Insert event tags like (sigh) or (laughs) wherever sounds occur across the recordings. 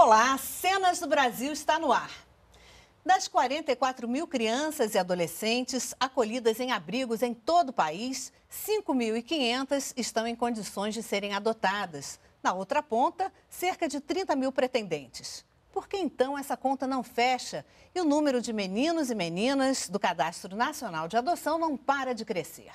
Olá, Cenas do Brasil está no ar. Das 44 mil crianças e adolescentes acolhidas em abrigos em todo o país, 5.500 estão em condições de serem adotadas. Na outra ponta, cerca de 30 mil pretendentes. Por que então essa conta não fecha e o número de meninos e meninas do Cadastro Nacional de Adoção não para de crescer?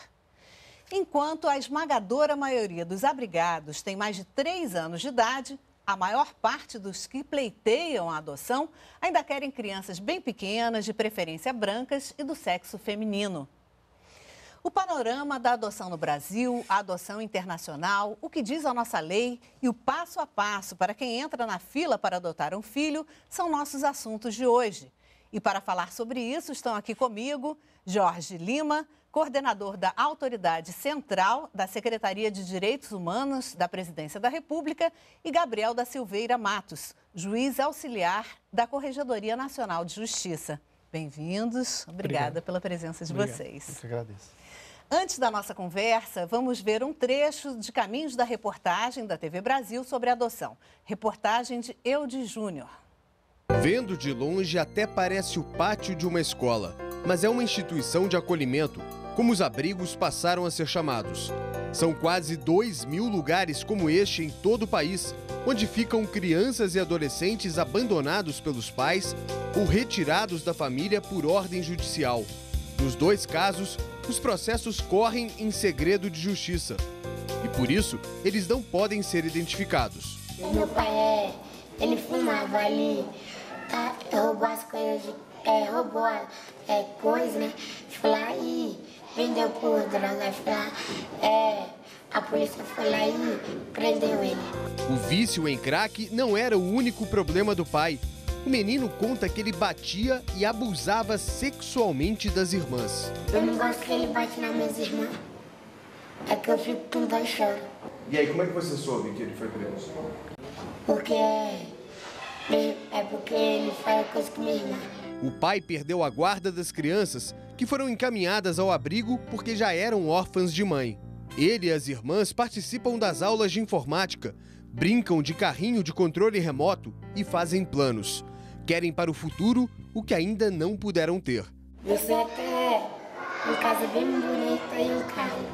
Enquanto a esmagadora maioria dos abrigados tem mais de 3 anos de idade, a maior parte dos que pleiteiam a adoção ainda querem crianças bem pequenas, de preferência brancas e do sexo feminino. O panorama da adoção no Brasil, a adoção internacional, o que diz a nossa lei e o passo a passo para quem entra na fila para adotar um filho são nossos assuntos de hoje. E para falar sobre isso, estão aqui comigo Jorge Lima, coordenador da Autoridade Central da Secretaria de Direitos Humanos da Presidência da República, e Gabriel da Silveira Matos, juiz auxiliar da Corregedoria Nacional de Justiça. Bem-vindos, obrigada Obrigado. pela presença de Obrigado. vocês. Eu agradeço. Antes da nossa conversa, vamos ver um trecho de Caminhos da Reportagem da TV Brasil sobre adoção. Reportagem de Eudes Júnior. Vendo de longe, até parece o pátio de uma escola, mas é uma instituição de acolhimento como os abrigos passaram a ser chamados. São quase 2 mil lugares como este em todo o país, onde ficam crianças e adolescentes abandonados pelos pais ou retirados da família por ordem judicial. Nos dois casos, os processos correm em segredo de justiça. E por isso, eles não podem ser identificados. Meu pai, é, ele fumava ali, tá, roubou as coisas, é, roubou é, né? Foi lá e vendeu por drogas pra. É, a polícia foi lá e prendeu ele. O vício em crack não era o único problema do pai. O menino conta que ele batia e abusava sexualmente das irmãs. Eu não gosto que ele bate nas minhas irmãs. É que eu fico tudo dó e choro. E aí, como é que você soube que ele foi preso? Porque. É, é porque ele faz coisa com minha irmã. O pai perdeu a guarda das crianças que foram encaminhadas ao abrigo porque já eram órfãs de mãe. Ele e as irmãs participam das aulas de informática, brincam de carrinho de controle remoto e fazem planos. Querem para o futuro o que ainda não puderam ter. Você até é. uma casa bem bonita e um carro.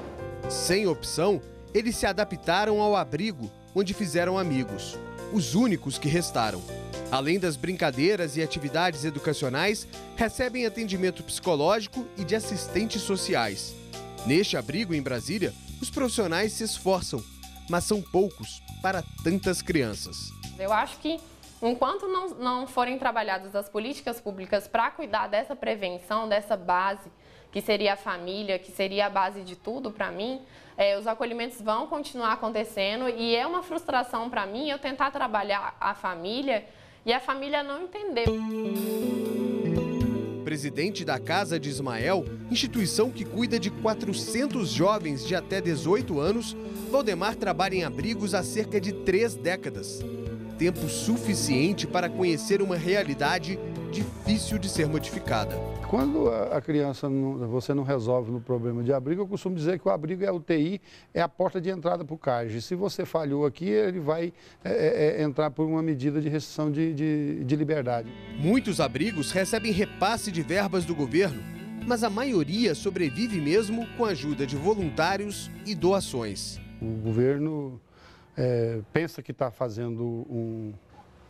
Sem opção, eles se adaptaram ao abrigo, onde fizeram amigos, os únicos que restaram. Além das brincadeiras e atividades educacionais, recebem atendimento psicológico e de assistentes sociais. Neste abrigo em Brasília, os profissionais se esforçam, mas são poucos para tantas crianças. Eu acho que enquanto não, não forem trabalhadas as políticas públicas para cuidar dessa prevenção, dessa base, que seria a família, que seria a base de tudo para mim, é, os acolhimentos vão continuar acontecendo e é uma frustração para mim eu tentar trabalhar a família e a família não entendeu. Presidente da Casa de Ismael, instituição que cuida de 400 jovens de até 18 anos, Valdemar trabalha em abrigos há cerca de três décadas. Tempo suficiente para conhecer uma realidade difícil de ser modificada. Quando a criança, não, você não resolve no problema de abrigo, eu costumo dizer que o abrigo é UTI, é a porta de entrada para o CAGE. Se você falhou aqui, ele vai é, é, é entrar por uma medida de restrição de, de, de liberdade. Muitos abrigos recebem repasse de verbas do governo, mas a maioria sobrevive mesmo com a ajuda de voluntários e doações. O governo é, pensa que está fazendo um,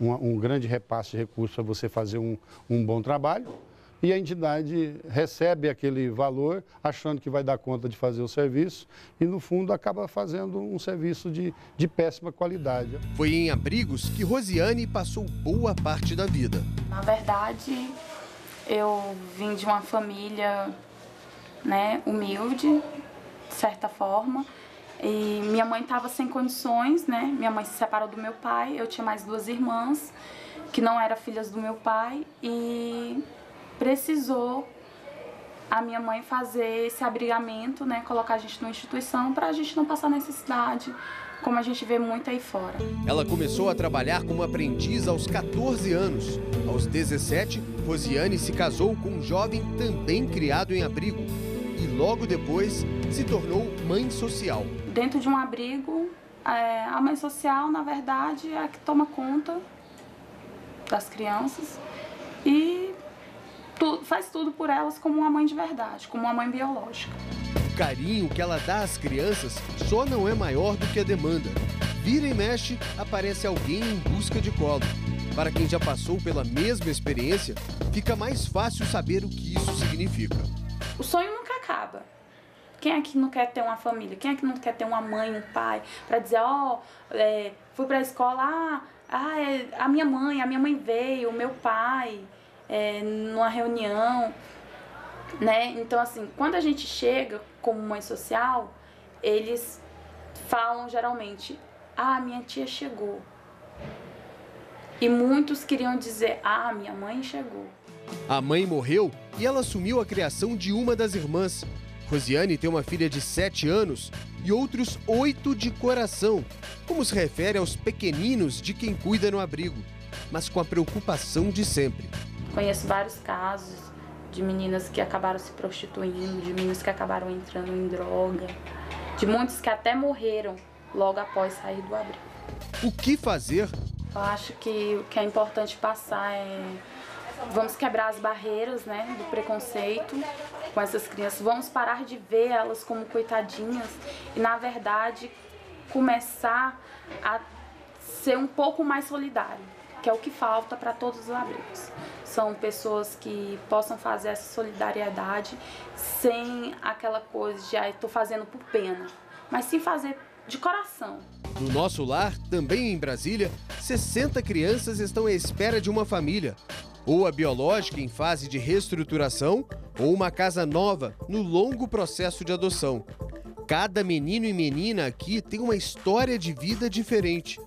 um, um, grande repasse de recursos para você fazer um, um bom trabalho e a entidade recebe aquele valor, achando que vai dar conta de fazer o serviço, e no fundo acaba fazendo um serviço de, de péssima qualidade. Foi em abrigos que Rosiane passou boa parte da vida. Na verdade, eu vim de uma família né, humilde, de certa forma, e minha mãe estava sem condições, né? Minha mãe se separou do meu pai, eu tinha mais duas irmãs que não eram filhas do meu pai e precisou a minha mãe fazer esse abrigamento, né, colocar a gente numa instituição para a gente não passar necessidade, como a gente vê muito aí fora. Ela começou a trabalhar como aprendiz aos 14 anos. Aos 17, Rosiane se casou com um jovem também criado em abrigo e logo depois se tornou mãe social. Dentro de um abrigo, é, a mãe social, na verdade, é a que toma conta das crianças e faz tudo por elas como uma mãe de verdade, como uma mãe biológica. O carinho que ela dá às crianças só não é maior do que a demanda. Vira e mexe, aparece alguém em busca de colo. Para quem já passou pela mesma experiência, fica mais fácil saber o que isso significa. O sonho nunca acaba. Quem é que não quer ter uma família? Quem é que não quer ter uma mãe, um pai? Para dizer, ó, oh, é, fui para a escola, ah, ah é, a minha mãe, a minha mãe veio, o meu pai é, numa reunião, né? Então, assim, quando a gente chega como mãe social, eles falam geralmente: Ah, minha tia chegou. E muitos queriam dizer: Ah, minha mãe chegou. A mãe morreu e ela assumiu a criação de uma das irmãs. Rosiane tem uma filha de 7 anos e outros oito de coração, como se refere aos pequeninos de quem cuida no abrigo, mas com a preocupação de sempre Conheço vários casos de meninas que acabaram se prostituindo, de meninas que acabaram entrando em droga, de muitos que até morreram logo após sair do abrigo. O que fazer? Eu acho que o que é importante passar é vamos quebrar as barreiras né, do preconceito com essas crianças, vamos parar de ver elas como coitadinhas e, na verdade, começar a ser um pouco mais solidário, que é o que falta para todos os abrigos são pessoas que possam fazer essa solidariedade sem aquela coisa de ah, estou fazendo por pena, mas sim fazer de coração. No nosso lar, também em Brasília, 60 crianças estão à espera de uma família. Ou a biológica em fase de reestruturação, ou uma casa nova no longo processo de adoção. Cada menino e menina aqui tem uma história de vida diferente.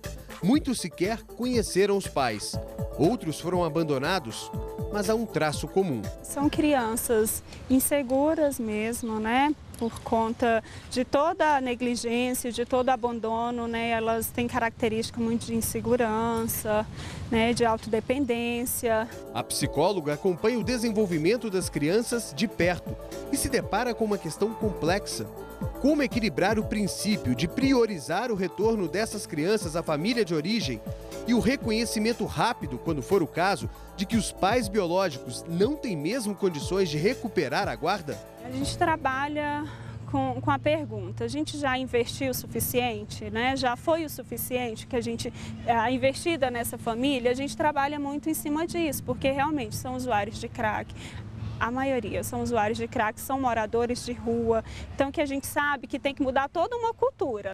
Muitos sequer conheceram os pais. Outros foram abandonados, mas há um traço comum. São crianças inseguras mesmo, né? Por conta de toda a negligência, de todo o abandono, né? Elas têm características muito de insegurança, né? De autodependência. A psicóloga acompanha o desenvolvimento das crianças de perto e se depara com uma questão complexa como equilibrar o princípio de priorizar o retorno dessas crianças à família de origem e o reconhecimento rápido, quando for o caso, de que os pais biológicos não têm mesmo condições de recuperar a guarda? A gente trabalha com, com, a pergunta: a gente já investiu o suficiente, né? Já foi o suficiente que a gente a investida nessa família? A gente trabalha muito em cima disso, porque realmente são usuários de crack, a maioria são usuários de crack, são moradores de rua. Então, que a gente sabe que tem que mudar toda uma cultura.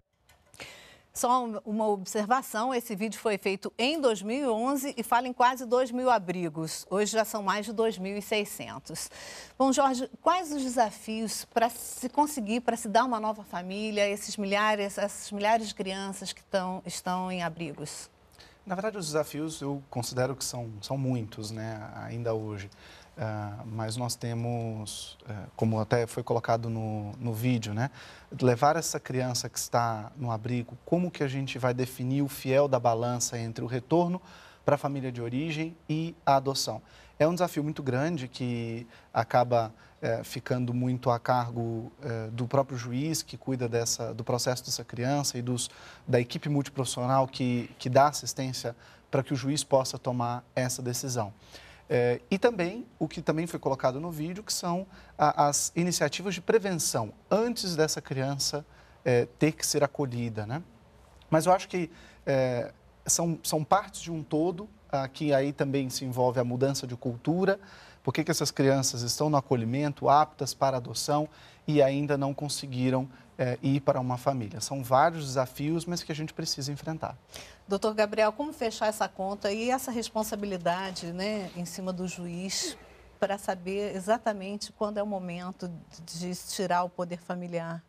Só uma observação: esse vídeo foi feito em 2011 e fala em quase 2 mil abrigos. Hoje já são mais de 2.600. Bom, Jorge, quais os desafios para se conseguir, para se dar uma nova família, esses milhares, essas milhares de crianças que tão, estão em abrigos? Na verdade, os desafios eu considero que são, são muitos, né, ainda hoje. Uh, mas nós temos, uh, como até foi colocado no, no vídeo, né? levar essa criança que está no abrigo, como que a gente vai definir o fiel da balança entre o retorno para a família de origem e a adoção. É um desafio muito grande que acaba uh, ficando muito a cargo do próprio juiz que cuida dessa, do processo dessa criança e dos, da equipe multiprofissional que, que dá assistência para que o juiz possa tomar essa decisão. É, e também, o que também foi colocado no vídeo, que são a, as iniciativas de prevenção antes dessa criança é, ter que ser acolhida. Né? Mas eu acho que é, são, são partes de um todo, a, ah, que aí também se envolve a mudança de cultura, por que essas crianças estão no acolhimento, aptas para adoção e ainda não conseguiram é, e para uma família. São vários desafios, mas que a gente precisa enfrentar. Doutor Gabriel, como fechar essa conta e essa responsabilidade né, em cima do juiz para saber exatamente quando é o momento de tirar o poder familiar?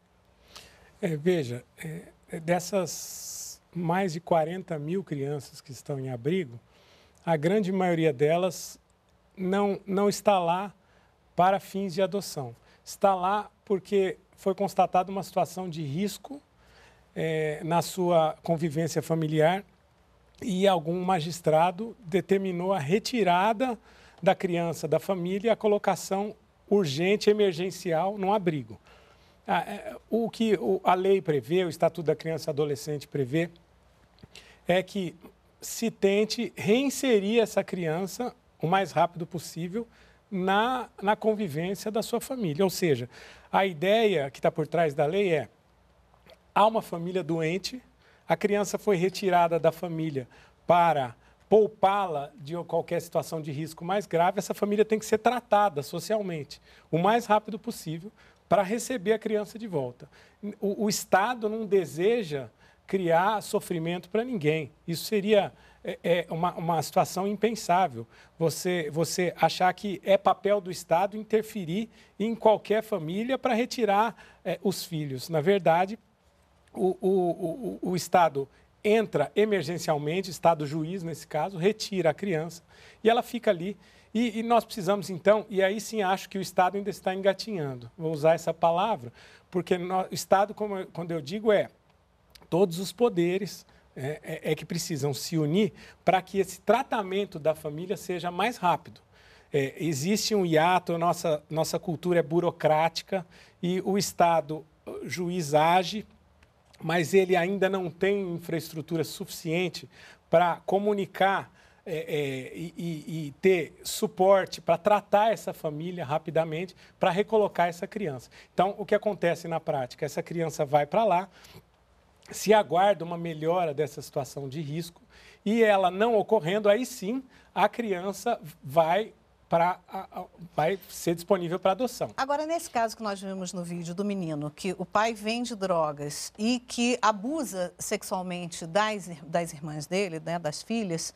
É, veja, é, é dessas mais de 40 mil crianças que estão em abrigo, a grande maioria delas não, não está lá para fins de adoção. Está lá porque foi constatada uma situação de risco é, na sua convivência familiar e algum magistrado determinou a retirada da criança da família e a colocação urgente, emergencial, num abrigo. Ah, é, o que a lei prevê, o Estatuto da Criança e Adolescente prevê, é que se tente reinserir essa criança o mais rápido possível na, na convivência da sua família. Ou seja, a ideia que está por trás da lei é: há uma família doente, a criança foi retirada da família para poupá-la de qualquer situação de risco mais grave, essa família tem que ser tratada socialmente o mais rápido possível para receber a criança de volta. O, o Estado não deseja criar sofrimento para ninguém. Isso seria é, é uma, uma situação impensável. Você, você achar que é papel do Estado interferir em qualquer família para retirar é, os filhos. Na verdade, o, o, o, o Estado entra emergencialmente, Estado juiz nesse caso, retira a criança e ela fica ali. E, e, nós precisamos, então, e aí sim acho que o Estado ainda está engatinhando, vou usar essa palavra, porque o Estado, como, quando eu digo, é todos os poderes, é, é, é que precisam se unir para que esse tratamento da família seja mais rápido. É, existe um hiato, nossa, nossa cultura é burocrática e o Estado, o juiz age, mas ele ainda não tem infraestrutura suficiente para comunicar é, é, e, e, ter suporte para tratar essa família rapidamente, para recolocar essa criança. Então, o que acontece na prática? Essa criança vai para lá, se aguarda uma melhora dessa situação de risco e ela não ocorrendo, aí sim a criança vai para vai ser disponível para adoção. Agora nesse caso que nós vimos no vídeo do menino que o pai vende drogas e que abusa sexualmente das das irmãs dele, né, das filhas,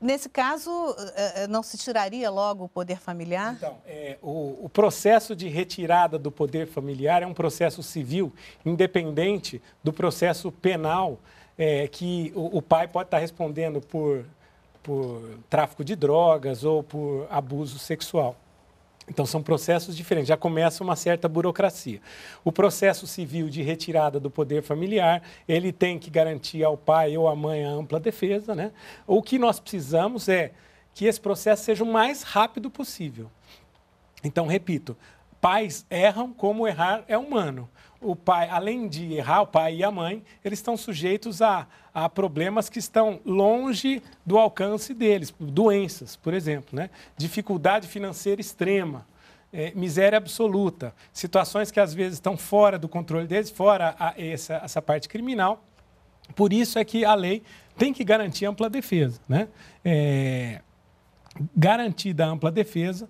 Nesse caso, eh, eh, não se tiraria logo o poder familiar? Então, é, o, o, processo de retirada do poder familiar é um processo civil, independente do processo penal, é, que o, o pai pode estar respondendo por, por tráfico de drogas ou por abuso sexual. Então, são processos diferentes. Já começa uma certa burocracia. O processo civil de retirada do poder familiar, ele tem que garantir ao pai ou à mãe a ampla defesa. Né? O que nós precisamos é que esse processo seja o mais rápido possível. Então, repito, pais erram como errar é humano o pai, além de errar, o pai e a mãe, eles estão sujeitos a, a problemas que estão longe do alcance deles, doenças, por exemplo, né? dificuldade financeira extrema. É, miséria absoluta, situações que às vezes estão fora do controle deles, fora a, essa, essa parte criminal. Por isso é que a lei tem que garantir ampla defesa. Né? É, garantida a ampla defesa,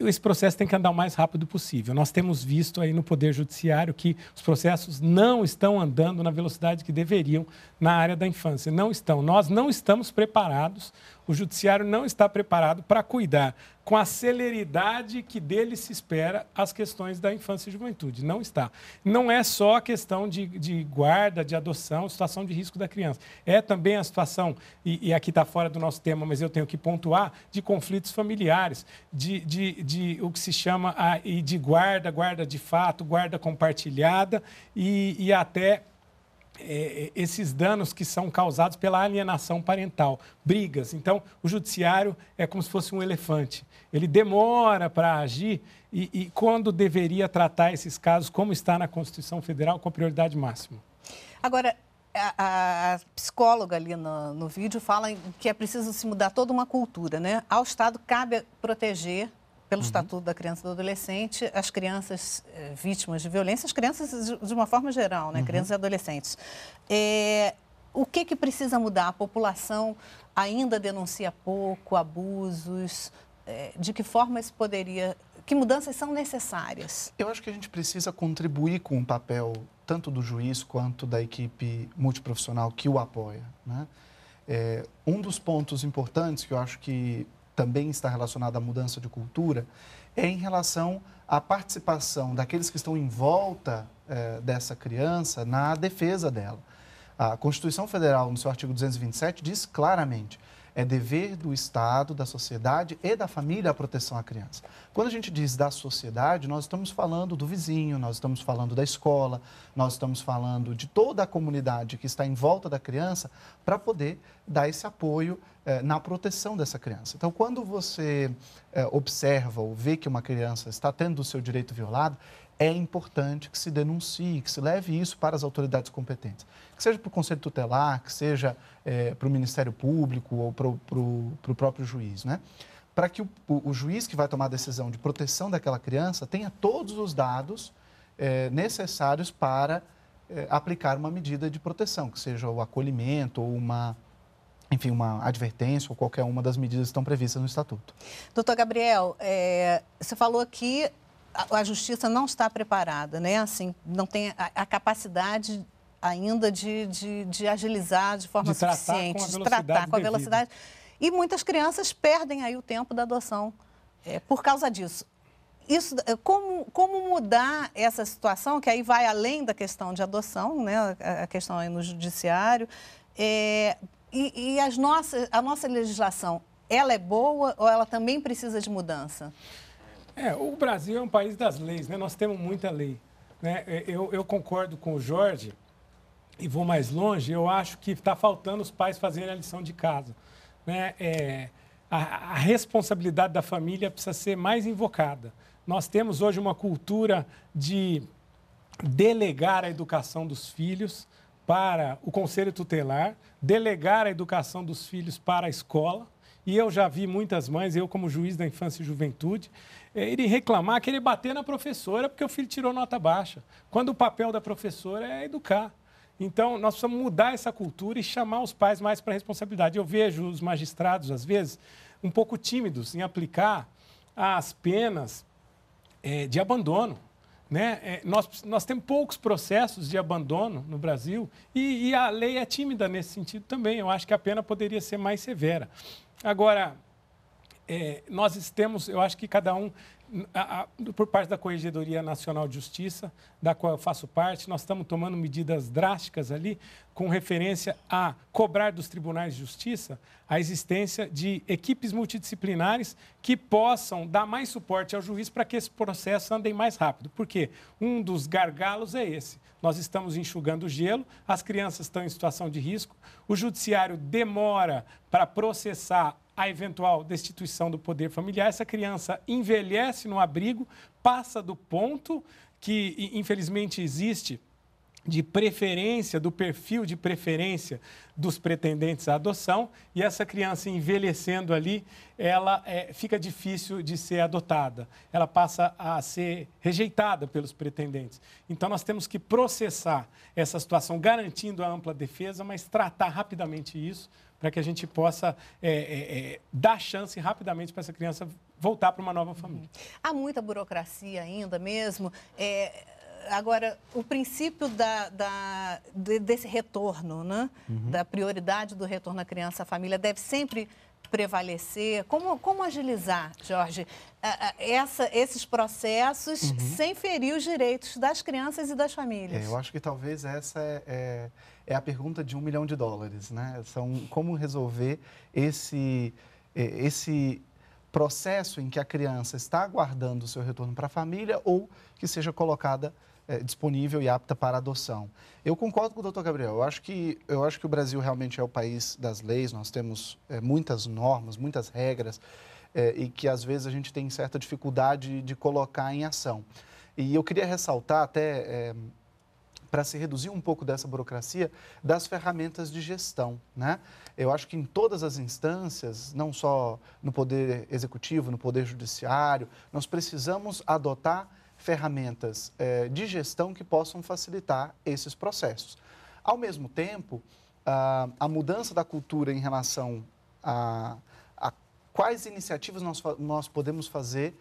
esse processo tem que andar o mais rápido possível. Nós temos visto aí no Poder Judiciário que os processos não estão andando na velocidade que deveriam na área da infância. Não estão. Nós não estamos preparados o judiciário não está preparado para cuidar com a celeridade que dele se espera as questões da infância e juventude. Não está. Não é só a questão de, de guarda, de adoção, situação de risco da criança. É também a situação, e, e aqui está fora do nosso tema, mas eu tenho que pontuar, de conflitos familiares, de, de, de o que se chama a, ah, de guarda, guarda de fato, guarda compartilhada e, e até é, é, esses danos que são causados pela alienação parental, brigas. Então, o judiciário é como se fosse um elefante. Ele demora para agir e, e quando deveria tratar esses casos, como está na Constituição Federal, com a prioridade máxima. Agora, a, a, psicóloga ali no, no vídeo fala que é preciso se mudar toda uma cultura, né? Ao Estado cabe proteger pelo uhum. Estatuto da Criança e do Adolescente, as crianças eh, vítimas de violência, as crianças de, de uma forma geral, né? Uhum. Crianças e adolescentes. É, o que, que precisa mudar? A população ainda denuncia pouco abusos? É, de que forma isso poderia. Que mudanças são necessárias? Eu acho que a gente precisa contribuir com o papel tanto do juiz quanto da equipe multiprofissional que o apoia. Né? É, um dos pontos importantes que eu acho que também está relacionada à mudança de cultura, é em relação à participação daqueles que estão em volta eh, dessa criança na defesa dela. A Constituição Federal, no seu artigo 227, diz claramente: é dever do Estado, da sociedade e da família a proteção à criança. Quando a gente diz da sociedade, nós estamos falando do vizinho, nós estamos falando da escola, nós estamos falando de toda a comunidade que está em volta da criança para poder dar esse apoio eh, na proteção dessa criança. Então, quando você eh, observa ou vê que uma criança está tendo o seu direito violado, é importante que se denuncie, que se leve isso para as autoridades competentes. Que seja para o Conselho Tutelar, que seja é, para o Ministério Público ou para o, para o, para o próprio juiz, né? Para que o, o, juiz que vai tomar a decisão de proteção daquela criança tenha todos os dados é, necessários para é, aplicar uma medida de proteção, que seja o acolhimento ou uma enfim, uma advertência ou qualquer uma das medidas que estão previstas no Estatuto. Doutor Gabriel, é, você falou aqui a, justiça não está preparada, né? Assim, não tem a, a capacidade ainda de, de, de, agilizar de forma de suficiente, de tratar com a velocidade. E muitas crianças perdem aí o tempo da adoção é, por causa disso. Isso, é, como, como mudar essa situação, que aí vai além da questão de adoção, né, a questão aí no judiciário, é, e, e as nossas, a nossa legislação, ela é boa ou ela também precisa de mudança? É, o Brasil é um país das leis, né? Nós temos muita lei. Né? É, eu, eu concordo com o Jorge e vou mais longe. Eu acho que está faltando os pais fazerem a lição de casa. Né? É, a, a responsabilidade da família precisa ser mais invocada. Nós temos hoje uma cultura de delegar a educação dos filhos para o conselho tutelar, delegar a educação dos filhos para a escola e eu já vi muitas mães, eu como juiz da infância e juventude, é, ele reclamar, querer bater na professora porque o filho tirou nota baixa, quando o papel da professora é educar. Então, nós precisamos mudar essa cultura e chamar os pais mais para a responsabilidade. Eu vejo os magistrados, às vezes, um pouco tímidos em aplicar as penas é, de abandono. Né? É, nós, nós temos poucos processos de abandono no Brasil e, e a lei é tímida nesse sentido também. Eu acho que a pena poderia ser mais severa. Agora, é, nós temos, eu acho que cada um a, a, por parte da Corregedoria Nacional de Justiça, da qual eu faço parte, nós estamos tomando medidas drásticas ali com referência a cobrar dos tribunais de justiça a existência de equipes multidisciplinares que possam dar mais suporte ao juiz para que esse processo ande mais rápido. Porque um dos gargalos é esse. Nós estamos enxugando o gelo, as crianças estão em situação de risco, o judiciário demora para processar a eventual destituição do poder familiar, essa criança envelhece no abrigo, passa do ponto que infelizmente existe de preferência, do perfil de preferência dos pretendentes à adoção, e essa criança envelhecendo ali, ela é, fica difícil de ser adotada, ela passa a ser rejeitada pelos pretendentes. Então, nós temos que processar essa situação, garantindo a ampla defesa, mas tratar rapidamente isso para que a gente possa é, é, é dar chance rapidamente para essa criança voltar para uma nova uhum. família. Há muita burocracia ainda mesmo. É, agora, o princípio da, da, desse retorno, né? Uhum. da prioridade do retorno à criança à família, deve sempre prevalecer? Como, como agilizar, Jorge, essa, esses processos uhum. sem ferir os direitos das crianças e das famílias? É, eu acho que talvez essa é, é é a pergunta de um milhão de dólares, né? São como resolver esse, é, esse processo em que a criança está aguardando o seu retorno para a família ou que seja colocada é, disponível e apta para adoção. Eu concordo com o doutor Gabriel. Eu acho que, eu acho que o Brasil realmente é o país das leis, nós temos é, muitas normas, muitas regras é, e que às vezes a gente tem certa dificuldade de colocar em ação. E eu queria ressaltar até é, para se reduzir um pouco dessa burocracia, das ferramentas de gestão. Né? Eu acho que em todas as instâncias, não só no Poder Executivo, no Poder Judiciário, nós precisamos adotar ferramentas eh, de gestão que possam facilitar esses processos. Ao mesmo tempo, a, ah, a mudança da cultura em relação a, a quais iniciativas nós, nós podemos fazer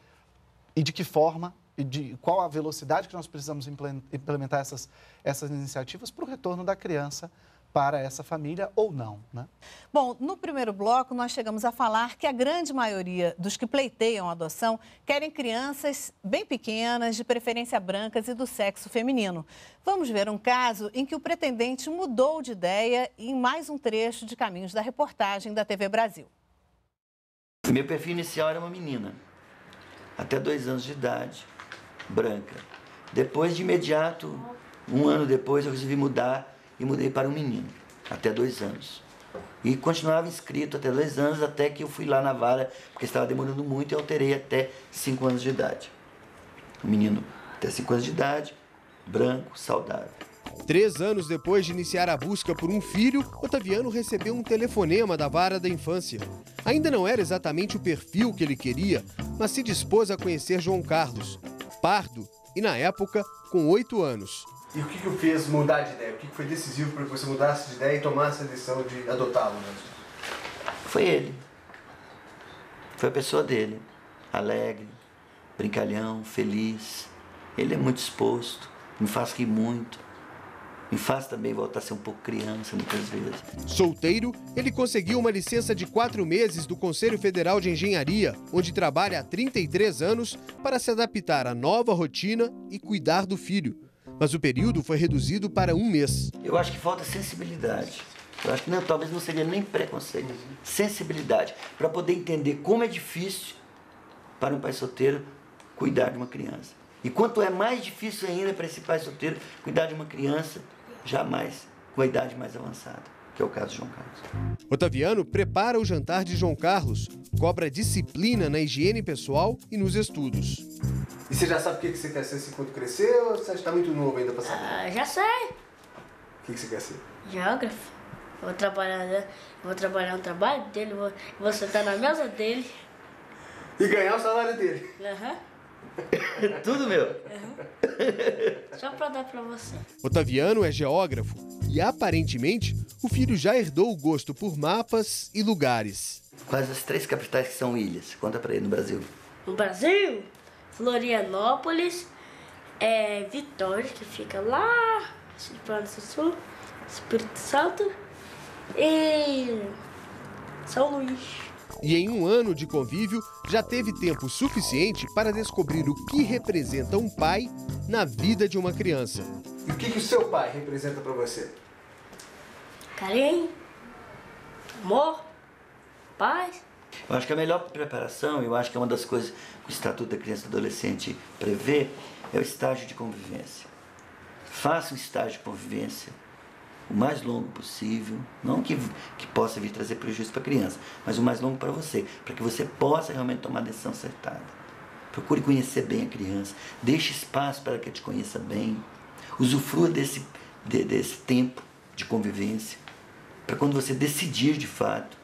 e de que forma de qual a velocidade que nós precisamos implementar essas, essas iniciativas para o retorno da criança para essa família ou não. Né? Bom, no primeiro bloco, nós chegamos a falar que a grande maioria dos que pleiteiam a adoção querem crianças bem pequenas, de preferência brancas e do sexo feminino. Vamos ver um caso em que o pretendente mudou de ideia em mais um trecho de Caminhos da Reportagem da TV Brasil. Meu perfil inicial era uma menina, até dois anos de idade branca. Depois, de imediato, um ano depois, eu resolvi mudar e mudei para um menino, até dois anos. E continuava inscrito até dois anos, até que eu fui lá na vara, porque estava demorando muito, e alterei até cinco anos de idade. Um menino até cinco anos de idade, branco, saudável. Três anos depois de iniciar a busca por um filho, Otaviano recebeu um telefonema da vara da infância. Ainda não era exatamente o perfil que ele queria, mas se dispôs a conhecer João Carlos pardo e, na época, com oito anos. E o que, que o fez mudar de ideia? O que, que foi decisivo para que você mudasse de ideia e tomasse a decisão de adotá-lo mesmo? Foi ele. Foi a pessoa dele. Alegre, brincalhão, feliz. Ele é muito exposto, me faz rir muito me faz também voltar a ser um pouco criança muitas vezes. Solteiro, ele conseguiu uma licença de quatro meses do Conselho Federal de Engenharia, onde trabalha há 33 anos, para se adaptar à nova rotina e cuidar do filho. Mas o período foi reduzido para um mês. Eu acho que falta sensibilidade. Eu acho que não, talvez não seria nem preconceito. Sensibilidade. Para poder entender como é difícil para um pai solteiro cuidar de uma criança. E quanto é mais difícil ainda para esse pai solteiro cuidar de uma criança jamais com a idade mais avançada que é o caso de João Carlos. Otaviano prepara o jantar de João Carlos, cobra disciplina na higiene pessoal e nos estudos. E você já sabe o que você quer ser quando crescer ou você está muito novo ainda para saber? Ah, já sei. O que você quer ser? Geógrafo. vou trabalhar, né? vou trabalhar no trabalho dele, vou, vou sentar na mesa dele. E ganhar o salário dele. Aham. Uhum. (laughs) Tudo meu. Uhum. Só para dar para você. Otaviano é geógrafo e aparentemente o filho já herdou o gosto por mapas e lugares. Quais as três capitais que são ilhas? Conta para ele no Brasil. No Brasil, Florianópolis, é, Vitória, que fica lá, Rio Grande do Sul, Espírito Santo e São Luís. E em um ano de convívio, já teve tempo suficiente para descobrir o que representa um pai na vida de uma criança. E o que, que o seu pai representa para você? Carinho, amor, paz. Eu acho que a melhor preparação, eu acho que é uma das coisas que o Estatuto da Criança e do Adolescente prevê, é o estágio de convivência. Faça um estágio de convivência o mais longo possível, não que, que possa vir trazer prejuízo para a criança, mas o mais longo para você, para que você possa realmente tomar a decisão acertada. Procure conhecer bem a criança, deixe espaço para que ela te conheça bem, usufrua desse, de, desse tempo de convivência, para quando você decidir de fato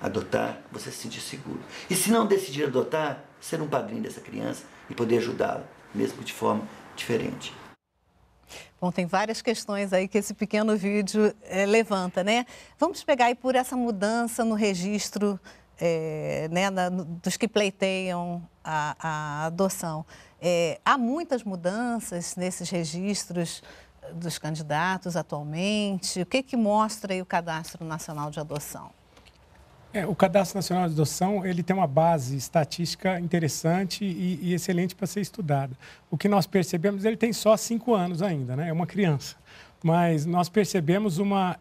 adotar, você se sentir seguro. E se não decidir adotar, ser um padrinho dessa criança e poder ajudá-la, mesmo de forma diferente. Bom, tem várias questões aí que esse pequeno vídeo é, levanta, né? Vamos pegar aí por essa mudança no registro é, né, na, dos que pleiteiam a, a adoção. É, há muitas mudanças nesses registros dos candidatos atualmente. O que, que mostra aí o Cadastro Nacional de Adoção? É, o Cadastro Nacional de Adoção ele tem uma base estatística interessante e, e excelente para ser estudada. O que nós percebemos, ele tem só cinco anos ainda, né? é uma criança, mas nós percebemos uma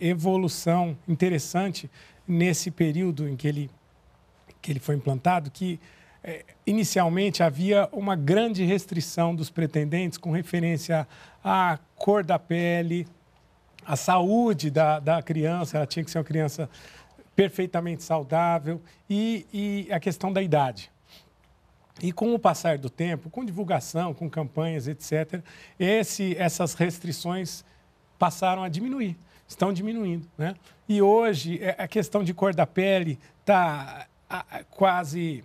evolução interessante nesse período em que ele, que ele foi implantado, que é, inicialmente havia uma grande restrição dos pretendentes com referência à cor da pele, à saúde da, da criança, ela tinha que ser uma criança perfeitamente saudável e, e a questão da idade. E com o passar do tempo, com divulgação, com campanhas, etc., esse, essas restrições passaram a diminuir, estão diminuindo. Né? E hoje, é, a questão de cor da pele está quase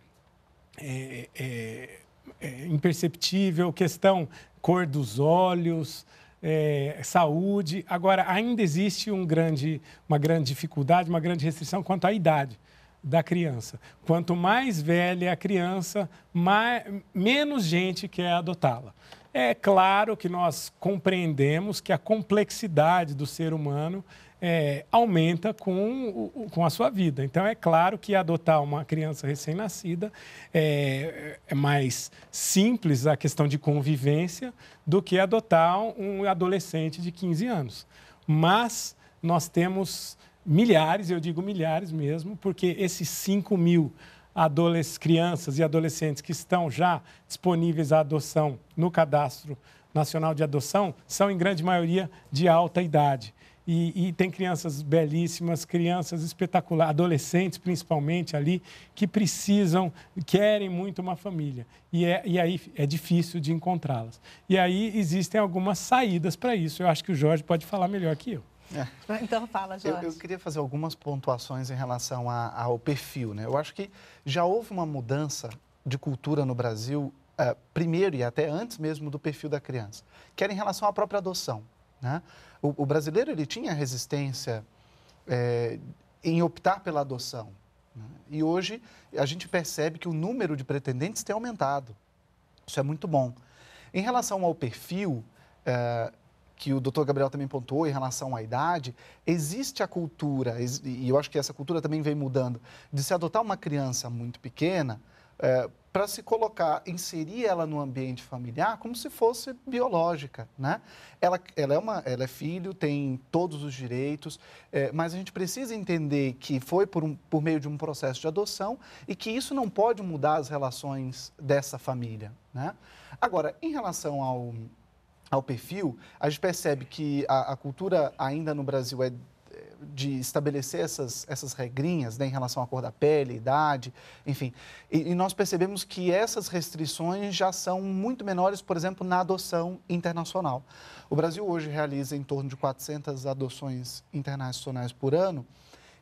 é, é, é imperceptível, questão cor dos olhos, é, saúde. Agora, ainda existe um grande, uma grande dificuldade, uma grande restrição quanto à idade da criança. Quanto mais velha é a criança, mais, menos gente quer adotá-la. É claro que nós compreendemos que a complexidade do ser humano é, aumenta com, com a sua vida. Então, é claro que adotar uma criança recém-nascida é, é, mais simples a questão de convivência do que adotar um adolescente de 15 anos. Mas nós temos milhares, eu digo milhares mesmo, porque esses 5 mil crianças e adolescentes que estão já disponíveis à adoção no cadastro nacional de adoção são, em grande maioria, de alta idade. E, e, tem crianças belíssimas, crianças espetaculares, adolescentes principalmente ali, que precisam, querem muito uma família. E, é, e aí é difícil de encontrá-las. E aí existem algumas saídas para isso. Eu acho que o Jorge pode falar melhor que eu. É. (laughs) Então fala, Jorge. Eu, eu, queria fazer algumas pontuações em relação a, ao perfil. Né? Eu acho que já houve uma mudança de cultura no Brasil, uh, primeiro e até antes mesmo do perfil da criança, que era em relação à própria adoção. Né? O, o, brasileiro ele tinha resistência é, em optar pela adoção. Né? E hoje a gente percebe que o número de pretendentes tem aumentado. Isso é muito bom. Em relação ao perfil, é, que o doutor Gabriel também pontuou em relação à idade, existe a cultura, e eu acho que essa cultura também vem mudando, de se adotar uma criança muito pequena é, para se colocar, inserir ela no ambiente familiar como se fosse biológica, né? Ela, ela, é, uma, ela é filho, tem todos os direitos, é, mas a gente precisa entender que foi por, um, por meio de um processo de adoção e que isso não pode mudar as relações dessa família, né? Agora, em relação ao, ao perfil, a gente percebe que a, a cultura ainda no Brasil é de estabelecer essas, essas regrinhas né, em relação à cor da pele, idade, enfim. E, e, nós percebemos que essas restrições já são muito menores, por exemplo, na adoção internacional. O Brasil hoje realiza em torno de 400 adoções internacionais por ano.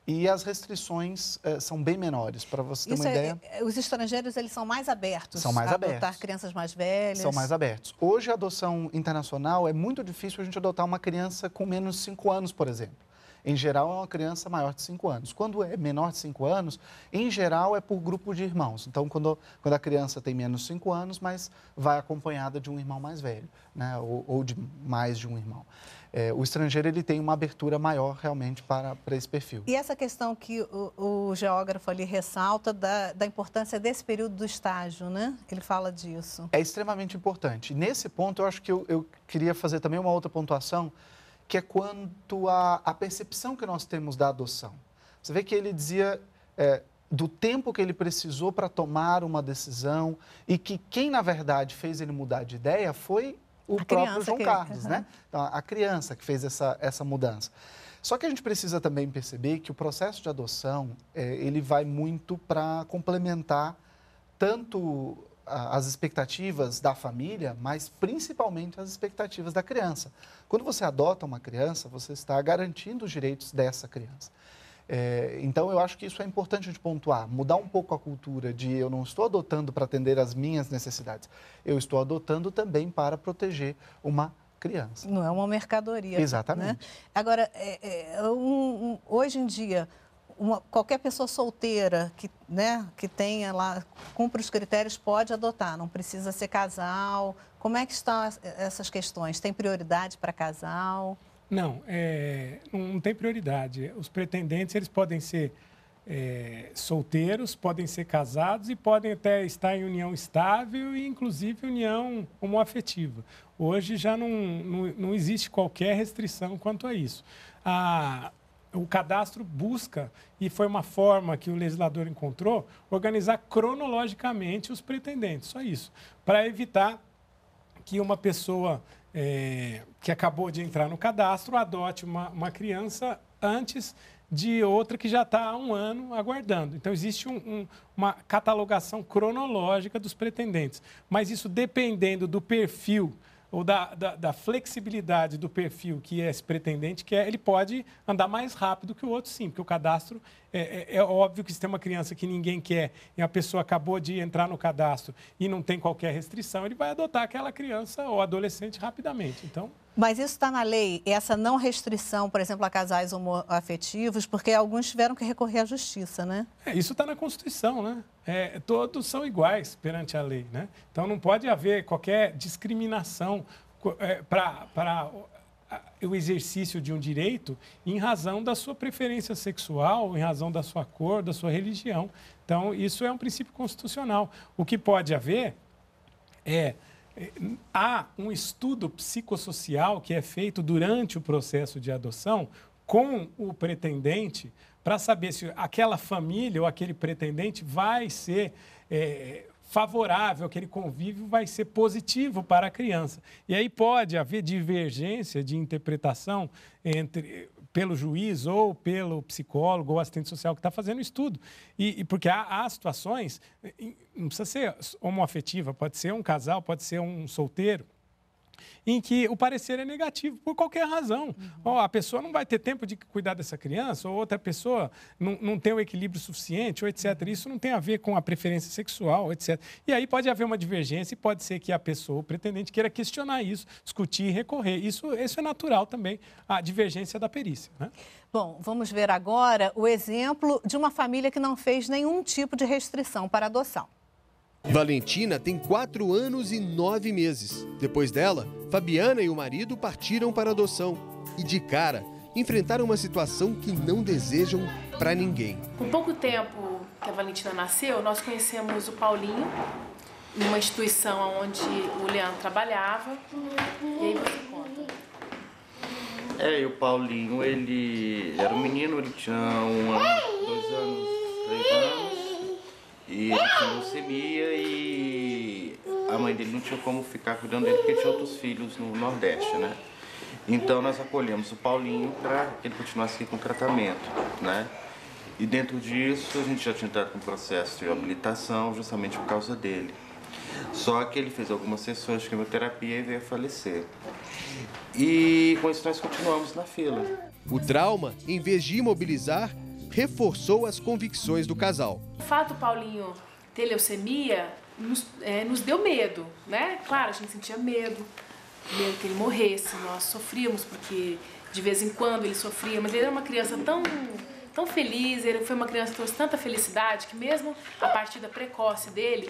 E as restrições eh, são bem menores, para você ter Isso uma é, ideia. Eh, os estrangeiros, eles são mais abertos são mais a abertos. adotar crianças mais velhas? São mais abertos. Hoje, a adoção internacional, é muito difícil a gente adotar uma criança com menos de 5 anos, por exemplo. Em geral, é uma criança maior de 5 anos. Quando é menor de 5 anos, em geral é por grupo de irmãos. Então, quando, quando a criança tem menos de 5 anos, mas vai acompanhada de um irmão mais velho, né? ou, ou de mais de um irmão. É, o estrangeiro ele tem uma abertura maior realmente para, para esse perfil. E essa questão que o, o geógrafo ali ressalta da, da importância desse período do estágio, né? Ele fala disso. É extremamente importante. Nesse ponto, eu acho que eu, eu queria fazer também uma outra pontuação que é quanto à percepção que nós temos da adoção. Você vê que ele dizia é, do tempo que ele precisou para tomar uma decisão e que quem, na verdade, fez ele mudar de ideia foi o a próprio João que... Carlos, uhum. né? Então, a criança que fez essa, essa mudança. Só que a gente precisa também perceber que o processo de adoção, é, ele vai muito para complementar tanto as expectativas da família, mas principalmente as expectativas da criança. Quando você adota uma criança, você está garantindo os direitos dessa criança. É, então, eu acho que isso é importante de pontuar, mudar um pouco a cultura de eu não estou adotando para atender às minhas necessidades, eu estou adotando também para proteger uma criança. Não é uma mercadoria. Né? Exatamente. Né? Agora, é, é, um, um, hoje em dia, uma, qualquer pessoa solteira que, né, que tenha lá, cumpre os critérios, pode adotar, não precisa ser casal. Como é que estão essas questões? Tem prioridade para casal? Não, é, não tem prioridade. Os pretendentes, eles podem ser é, solteiros, podem ser casados e podem até estar em união estável e, inclusive, união homoafetiva. Hoje já não, não, não existe qualquer restrição quanto a isso. A, o cadastro busca, e foi uma forma que o legislador encontrou, organizar cronologicamente os pretendentes, só isso, para evitar que uma pessoa é, que acabou de entrar no cadastro adote uma, uma criança antes de outra que já está há um ano aguardando. Então, existe um, um, uma catalogação cronológica dos pretendentes. Mas isso, dependendo do perfil ou da, da, da, flexibilidade do perfil que é esse pretendente quer, ele pode andar mais rápido que o outro, sim, porque o cadastro é, é, é, óbvio que se tem uma criança que ninguém quer e a pessoa acabou de entrar no cadastro e não tem qualquer restrição, ele vai adotar aquela criança ou adolescente rapidamente. Então. Mas isso está na lei, essa não restrição, por exemplo, a casais homoafetivos, porque alguns tiveram que recorrer à justiça, né? É, isso está na Constituição, né? É, todos são iguais perante a lei, né? Então não pode haver qualquer discriminação é, para o exercício de um direito em razão da sua preferência sexual, em razão da sua cor, da sua religião. Então, isso é um princípio constitucional. O que pode haver é, é há um estudo psicossocial que é feito durante o processo de adoção com o pretendente para saber se aquela família ou aquele pretendente vai ser é, favorável, aquele convívio vai ser positivo para a criança. E aí pode haver divergência de interpretação entre pelo juiz ou pelo psicólogo ou assistente social que está fazendo o estudo. E, e porque há, há, situações, não precisa ser homoafetiva, pode ser um casal, pode ser um solteiro, em que o parecer é negativo por qualquer razão. Uhum. a pessoa não vai ter tempo de cuidar dessa criança, ou outra pessoa não, não tem o equilíbrio suficiente, ou etc. Uhum. Isso não tem a ver com a preferência sexual, etc. E aí pode haver uma divergência e pode ser que a pessoa, o pretendente, queira questionar isso, discutir e recorrer. Isso, isso é natural também, a divergência da perícia. Né? Bom, vamos ver agora o exemplo de uma família que não fez nenhum tipo de restrição para adoção. Valentina tem quatro anos e nove meses. Depois dela, Fabiana e o marido partiram para adoção e, de cara, enfrentaram uma situação que não desejam para ninguém. Com pouco tempo que a Valentina nasceu, nós conhecemos o Paulinho, numa instituição onde o Leandro trabalhava. E aí você conta. É, e o Paulinho, ele era um menino, ele tinha um ano, dois anos, três anos. E ele tinha leucemia e a mãe dele não tinha como ficar cuidando dele porque tinha outros filhos no Nordeste, né? Então nós acolhemos o Paulinho para que ele continuasse aqui com o tratamento, né? E dentro disso a gente já tinha entrado com um processo de habilitação justamente por causa dele. Só que ele fez algumas sessões de quimioterapia e veio a falecer. E com isso nós continuamos na fila. O trauma, em vez de imobilizar, reforçou as convicções do casal. O fato, Paulinho, ter leucemia nos, é, nos deu medo, né? Claro, a gente sentia medo, medo que ele morresse, nós sofríamos porque de vez em quando ele sofria, mas ele era uma criança tão tão feliz, ele foi uma criança que trouxe tanta felicidade que mesmo a partida precoce dele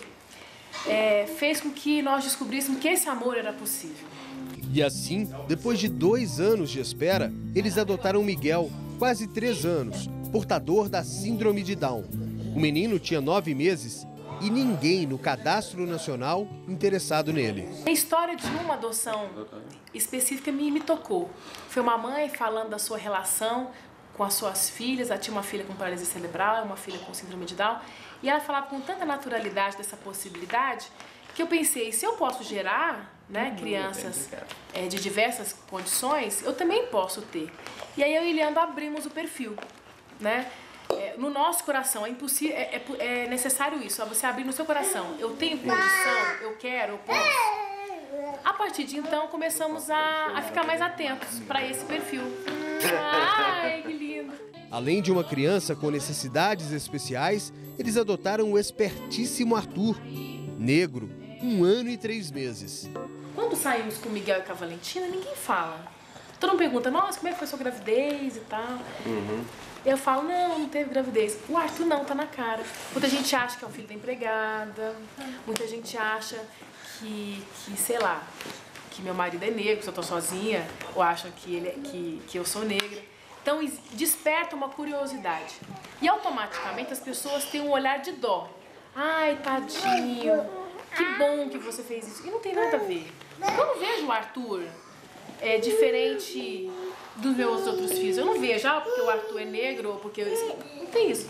é, fez com que nós descobríssemos que esse amor era possível. E assim, depois de dois anos de espera, eles adotaram Miguel, quase três anos, portador da Síndrome de Down. O menino tinha nove meses e ninguém no cadastro nacional interessado nele. A história de uma adoção específica me, me tocou. Foi uma mãe falando da sua relação com as suas filhas, ela tinha uma filha com paralisia cerebral, é uma filha com síndrome de Down, e ela falava com tanta naturalidade dessa possibilidade que eu pensei, se eu posso gerar né, uhum, crianças é, de diversas condições, eu também posso ter. E aí eu e Leandro abrimos o perfil né? É, no nosso coração, é impossível, é, é, é, necessário isso, você abrir no seu coração. Eu tenho condição, eu quero, eu posso. A partir de então, começamos a, a ficar mais atentos para esse perfil. Ai, que lindo! Além de uma criança com necessidades especiais, eles adotaram o espertíssimo Arthur, negro, um ano e três meses. Quando saímos com o Miguel e com a Valentina, ninguém fala. Todo mundo pergunta, nossa, como é que foi sua gravidez e tal. Uhum. Eu falo, não, não teve gravidez. O Arthur não, tá na cara. Muita gente acha que é um filho da empregada, muita gente acha que, que sei lá, que meu marido é negro, se eu tô sozinha, ou acham que, ele é, que, que eu sou negra. Então desperta uma curiosidade. E automaticamente as pessoas têm um olhar de dó. Ai, tadinho, que bom que você fez isso. E não tem nada a ver. Eu não vejo o Arthur é, diferente dos meus outros filhos. Eu não vejo, ah, porque o Arthur é negro, ou porque. Não tem isso.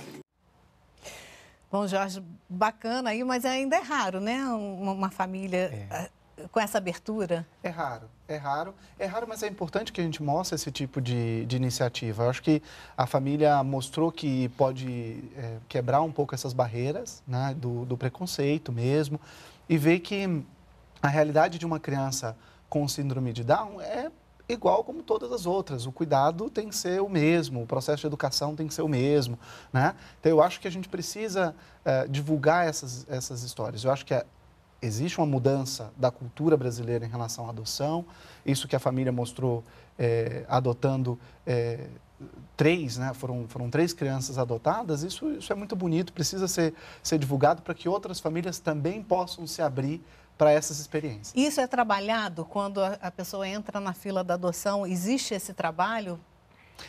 Bom, Jorge, bacana aí, mas ainda é raro, né? Uma, uma família é. Ah, com essa abertura. É raro, é raro. É raro, mas é importante que a gente mostre esse tipo de, de iniciativa. Eu acho que a família mostrou que pode é, quebrar um pouco essas barreiras, né? Do, do preconceito mesmo, e ver que a realidade de uma criança com síndrome de Down é igual como todas as outras. O cuidado tem que ser o mesmo, o processo de educação tem que ser o mesmo. Né? Então, eu acho que a gente precisa eh, divulgar essas, essas histórias. Eu acho que é, existe uma mudança da cultura brasileira em relação à adoção. Isso que a família mostrou é, adotando é, três, né? foram, foram três crianças adotadas, isso, isso é muito bonito, precisa ser, ser divulgado para que outras famílias também possam se abrir para essas experiências. Isso é trabalhado quando a pessoa entra na fila da adoção? Existe esse trabalho?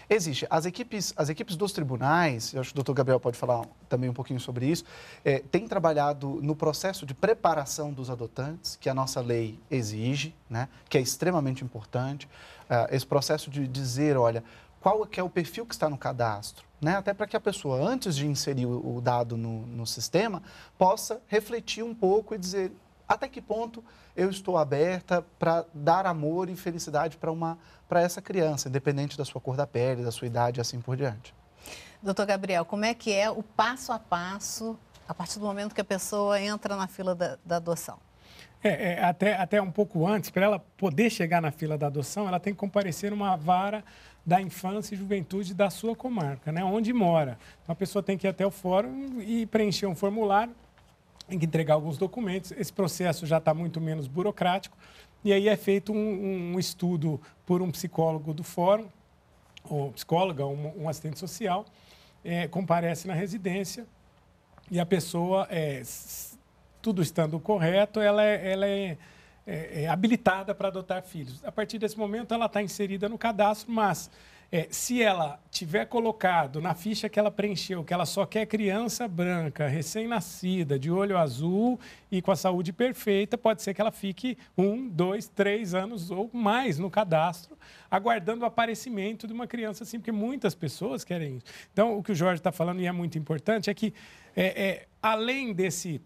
Existe. As equipes, as equipes dos tribunais, eu acho que o doutor Gabriel pode falar também um pouquinho sobre isso, é, tem trabalhado no processo de preparação dos adotantes, que a nossa lei exige, né, que é extremamente importante. É, esse processo de dizer, olha, qual que é o perfil que está no cadastro, né? até para que a pessoa, antes de inserir o dado no, no sistema, possa refletir um pouco e dizer até que ponto eu estou aberta para dar amor e felicidade para uma para essa criança, independente da sua cor da pele, da sua idade e assim por diante. Doutor Gabriel, como é que é o passo a passo a partir do momento que a pessoa entra na fila da, da adoção? É, é, até, até um pouco antes, para ela poder chegar na fila da adoção, ela tem que comparecer uma vara da infância e juventude da sua comarca, né, onde mora. Então, a pessoa tem que ir até o fórum e preencher um formulário tem que entregar alguns documentos. Esse processo já está muito menos burocrático. E aí é feito um, um estudo por um psicólogo do fórum, ou psicóloga, um, um assistente social, é, comparece na residência e a pessoa, é, tudo estando correto, ela, é, ela é, é, é habilitada para adotar filhos. A partir desse momento, ela está inserida no cadastro, mas é, se ela tiver colocado na ficha que ela preencheu que ela só quer criança branca, recém-nascida, de olho azul e com a saúde perfeita, pode ser que ela fique um, dois, três anos ou mais no cadastro, aguardando o aparecimento de uma criança assim, porque muitas pessoas querem isso. Então, o que o Jorge está falando e é muito importante é que, é, é, além desse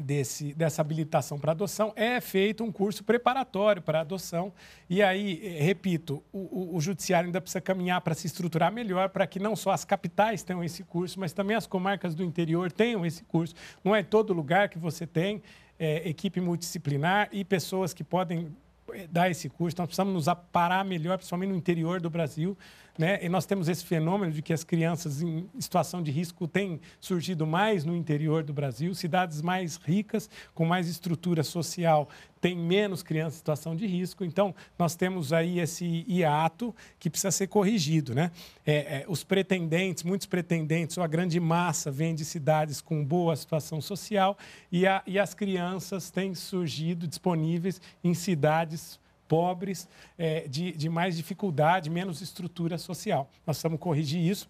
Desse, dessa habilitação para adoção é feito um curso preparatório para adoção. E aí, eh, repito, o, o, o judiciário ainda precisa caminhar para se estruturar melhor, para que não só as capitais tenham esse curso, mas também as comarcas do interior tenham esse curso. Não é todo lugar que você tem é, equipe multidisciplinar e pessoas que podem eh, dar esse curso. Então, precisamos nos aparar melhor, principalmente no interior do Brasil, né? E nós temos esse fenômeno de que as crianças em situação de risco têm surgido mais no interior do Brasil, cidades mais ricas, com mais estrutura social, tem menos crianças em situação de risco. Então, nós temos aí esse hiato que precisa ser corrigido. Né? É, é, os pretendentes, muitos pretendentes, ou a grande massa vem de cidades com boa situação social e, a, e as crianças têm surgido disponíveis em cidades pobres, é, de, de mais dificuldade, menos estrutura social. Nós que corrigir isso.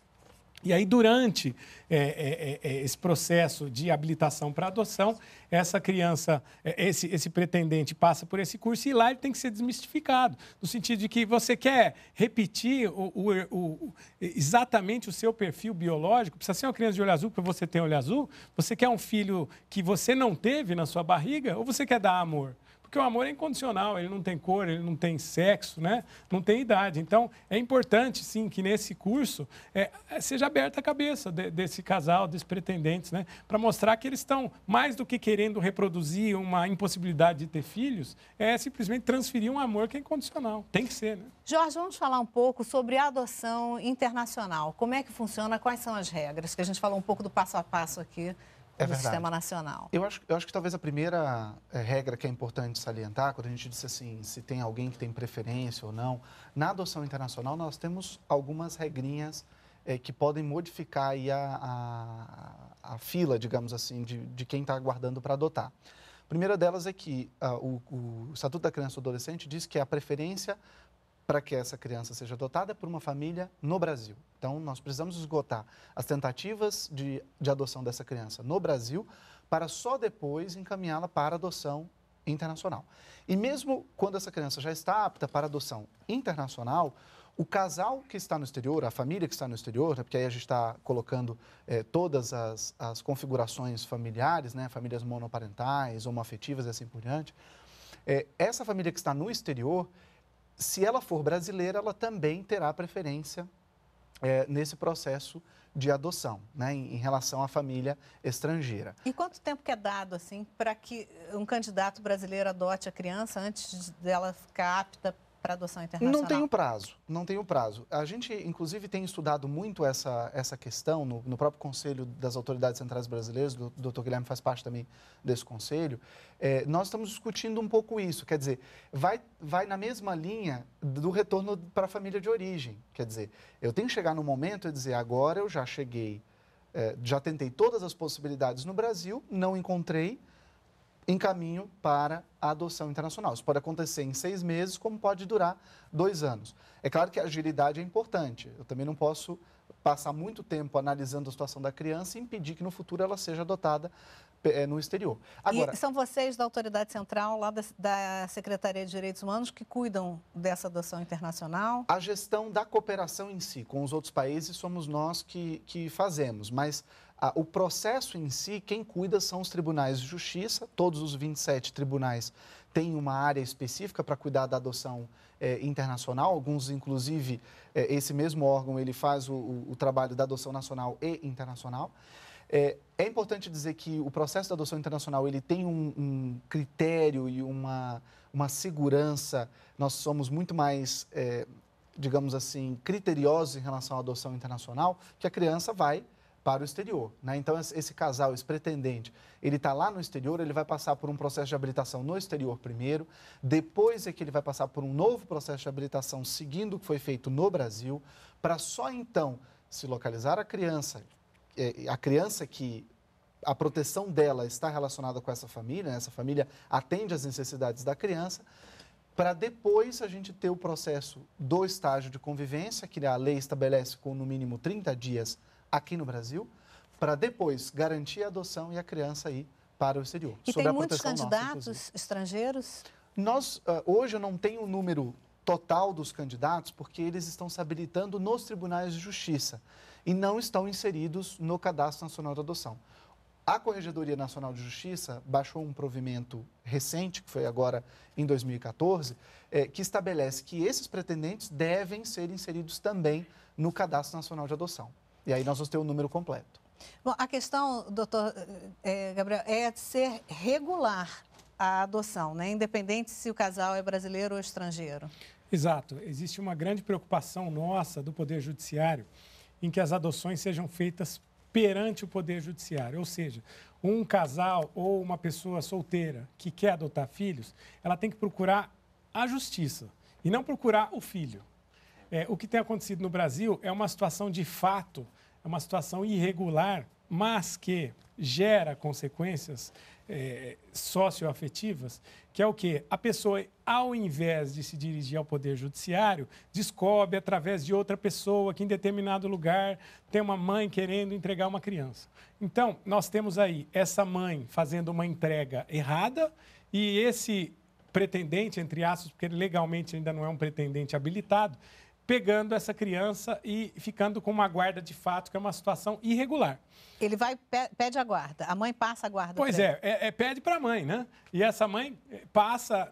E aí, durante é, é, é, é, esse processo de habilitação para adoção, essa criança, é, esse, esse pretendente passa por esse curso e lá ele tem que ser desmistificado, no sentido de que você quer repetir o, o, o, exatamente o seu perfil biológico, precisa ser uma criança de olho azul porque você tem olho azul, você quer um filho que você não teve na sua barriga ou você quer dar amor? Porque o amor é incondicional, ele não tem cor, ele não tem sexo, né? não tem idade. Então, é importante, sim, que nesse curso é, é seja aberta a cabeça de, desse casal, desses pretendentes, né? para mostrar que eles estão, mais do que querendo reproduzir uma impossibilidade de ter filhos, é simplesmente transferir um amor que é incondicional. Tem que ser, né? Jorge, vamos falar um pouco sobre a adoção internacional. Como é que funciona? Quais são as regras? Que a gente falou um pouco do passo a passo aqui é do sistema nacional. Eu acho, eu acho que talvez a primeira eh, regra que é importante salientar, quando a gente disse assim, se tem alguém que tem preferência ou não, na adoção internacional nós temos algumas regrinhas é, que podem modificar aí a, a, a fila, digamos assim, de, de quem está aguardando para adotar. A primeira delas é que a, ah, o, o Estatuto da Criança e do Adolescente diz que a preferência para que essa criança seja adotada é por uma família no Brasil. Então, nós precisamos esgotar as tentativas de, de adoção dessa criança no Brasil para só depois encaminhá-la para adoção internacional. E mesmo quando essa criança já está apta para adoção internacional, o casal que está no exterior, a família que está no exterior, né, porque aí a gente está colocando eh, todas as, as configurações familiares, né, famílias monoparentais, homoafetivas e assim por diante, eh, essa família que está no exterior, se ela for brasileira, ela também terá preferência é, nesse processo de adoção, né, em, em, relação à família estrangeira. E quanto tempo que é dado assim para que um candidato brasileiro adote a criança antes dela ficar apta para adoção internacional? Não tem um prazo, não tem um prazo. A gente, inclusive, tem estudado muito essa, essa questão no, no próprio Conselho das Autoridades Centrais Brasileiras, o doutor Guilherme faz parte também desse conselho. É, nós estamos discutindo um pouco isso, quer dizer, vai, vai na mesma linha do retorno para a família de origem. Quer dizer, eu tenho que chegar no momento e dizer, agora eu já cheguei, é, já tentei todas as possibilidades no Brasil, não encontrei, em caminho para a adoção internacional. Isso pode acontecer em seis meses, como pode durar dois anos. É claro que a agilidade é importante. Eu também não posso passar muito tempo analisando a situação da criança e impedir que no futuro ela seja adotada eh, no exterior. Agora, e são vocês da autoridade central, lá da, da, Secretaria de Direitos Humanos, que cuidam dessa adoção internacional? A gestão da cooperação em si com os outros países somos nós que, que fazemos, mas ah, o processo em si, quem cuida são os tribunais de justiça, todos os 27 tribunais têm uma área específica para cuidar da adoção eh, internacional, alguns, inclusive, eh, esse mesmo órgão, ele faz o, o, trabalho da adoção nacional e internacional. Eh, é, importante dizer que o processo da adoção internacional, ele tem um, um critério e uma, uma segurança, nós somos muito mais digamos assim, criteriosos em relação à adoção internacional, que a criança vai para o exterior. Né? Então, esse casal, esse pretendente, ele está lá no exterior, ele vai passar por um processo de habilitação no exterior primeiro, depois é que ele vai passar por um novo processo de habilitação seguindo o que foi feito no Brasil, para só então se localizar a criança, é, a criança que a proteção dela está relacionada com essa família, né? essa família atende às necessidades da criança, para depois a gente ter o processo do estágio de convivência, que a lei estabelece com no mínimo 30 dias aqui no Brasil, para depois garantir a adoção e a criança ir para o exterior. E tem muitos candidatos nossa, estrangeiros? Nós, ah, hoje, eu não tenho o um número total dos candidatos, porque eles estão se habilitando nos tribunais de justiça e não estão inseridos no Cadastro Nacional de Adoção. A Corregedoria Nacional de Justiça baixou um provimento recente, que foi agora em 2014, é, que estabelece que esses pretendentes devem ser inseridos também no Cadastro Nacional de Adoção. E aí nós vamos ter o um número completo. Bom, a questão, doutor é, Gabriel, é de ser regular a adoção, né? independente se o casal é brasileiro ou estrangeiro. Exato. Existe uma grande preocupação nossa do Poder Judiciário em que as adoções sejam feitas perante o Poder Judiciário. Ou seja, um casal ou uma pessoa solteira que quer adotar filhos, ela tem que procurar a justiça e não procurar o filho. É, o que tem acontecido no Brasil é uma situação de fato, é uma situação irregular, mas que gera consequências é, socioafetivas, que é o que a pessoa, ao invés de se dirigir ao poder judiciário, descobre através de outra pessoa que em determinado lugar tem uma mãe querendo entregar uma criança. Então nós temos aí essa mãe fazendo uma entrega errada e esse pretendente entre aspas, porque legalmente ainda não é um pretendente habilitado, pegando essa criança e ficando com uma guarda de fato, que é uma situação irregular. Ele vai pede a guarda, a mãe passa a guarda. Pois é, é, é, pede para a mãe, né? E essa mãe eh, passa,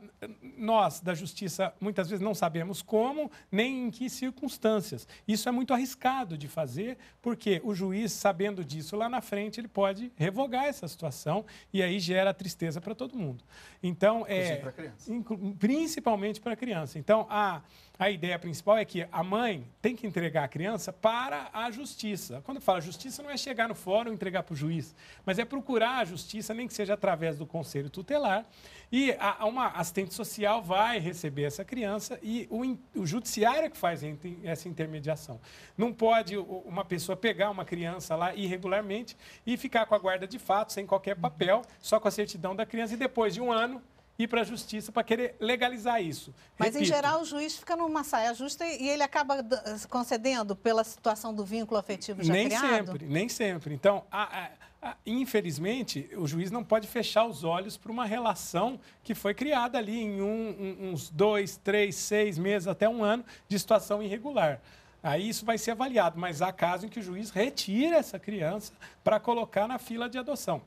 nós da justiça muitas vezes não sabemos como, nem em que circunstâncias. Isso é muito arriscado de fazer, porque o juiz, sabendo disso lá na frente, ele pode revogar essa situação e aí gera tristeza para todo mundo. Então, é, inclusive para criança. Principalmente para a criança. Então, a a ideia principal é que a mãe tem que entregar a criança para a justiça. Quando fala justiça, não é chegar no fórum e entregar para o juiz, mas é procurar a justiça, nem que seja através do conselho tutelar. E a, uma assistente social vai receber essa criança e o, o judiciário é que faz essa intermediação. Não pode uma pessoa pegar uma criança lá irregularmente e ficar com a guarda de fato, sem qualquer papel, só com a certidão da criança e depois de um ano ir para a justiça para querer legalizar isso. Mas, Repito, em geral, o juiz fica numa saia justa e ele acaba eh, concedendo pela situação do vínculo afetivo já nem criado? Nem sempre, nem sempre. Então, a, a, a, infelizmente, o juiz não pode fechar os olhos para uma relação que foi criada ali em um, um, uns dois, três, seis meses, até um ano de situação irregular. Aí isso vai ser avaliado, mas há caso em que o juiz retira essa criança para colocar na fila de adoção.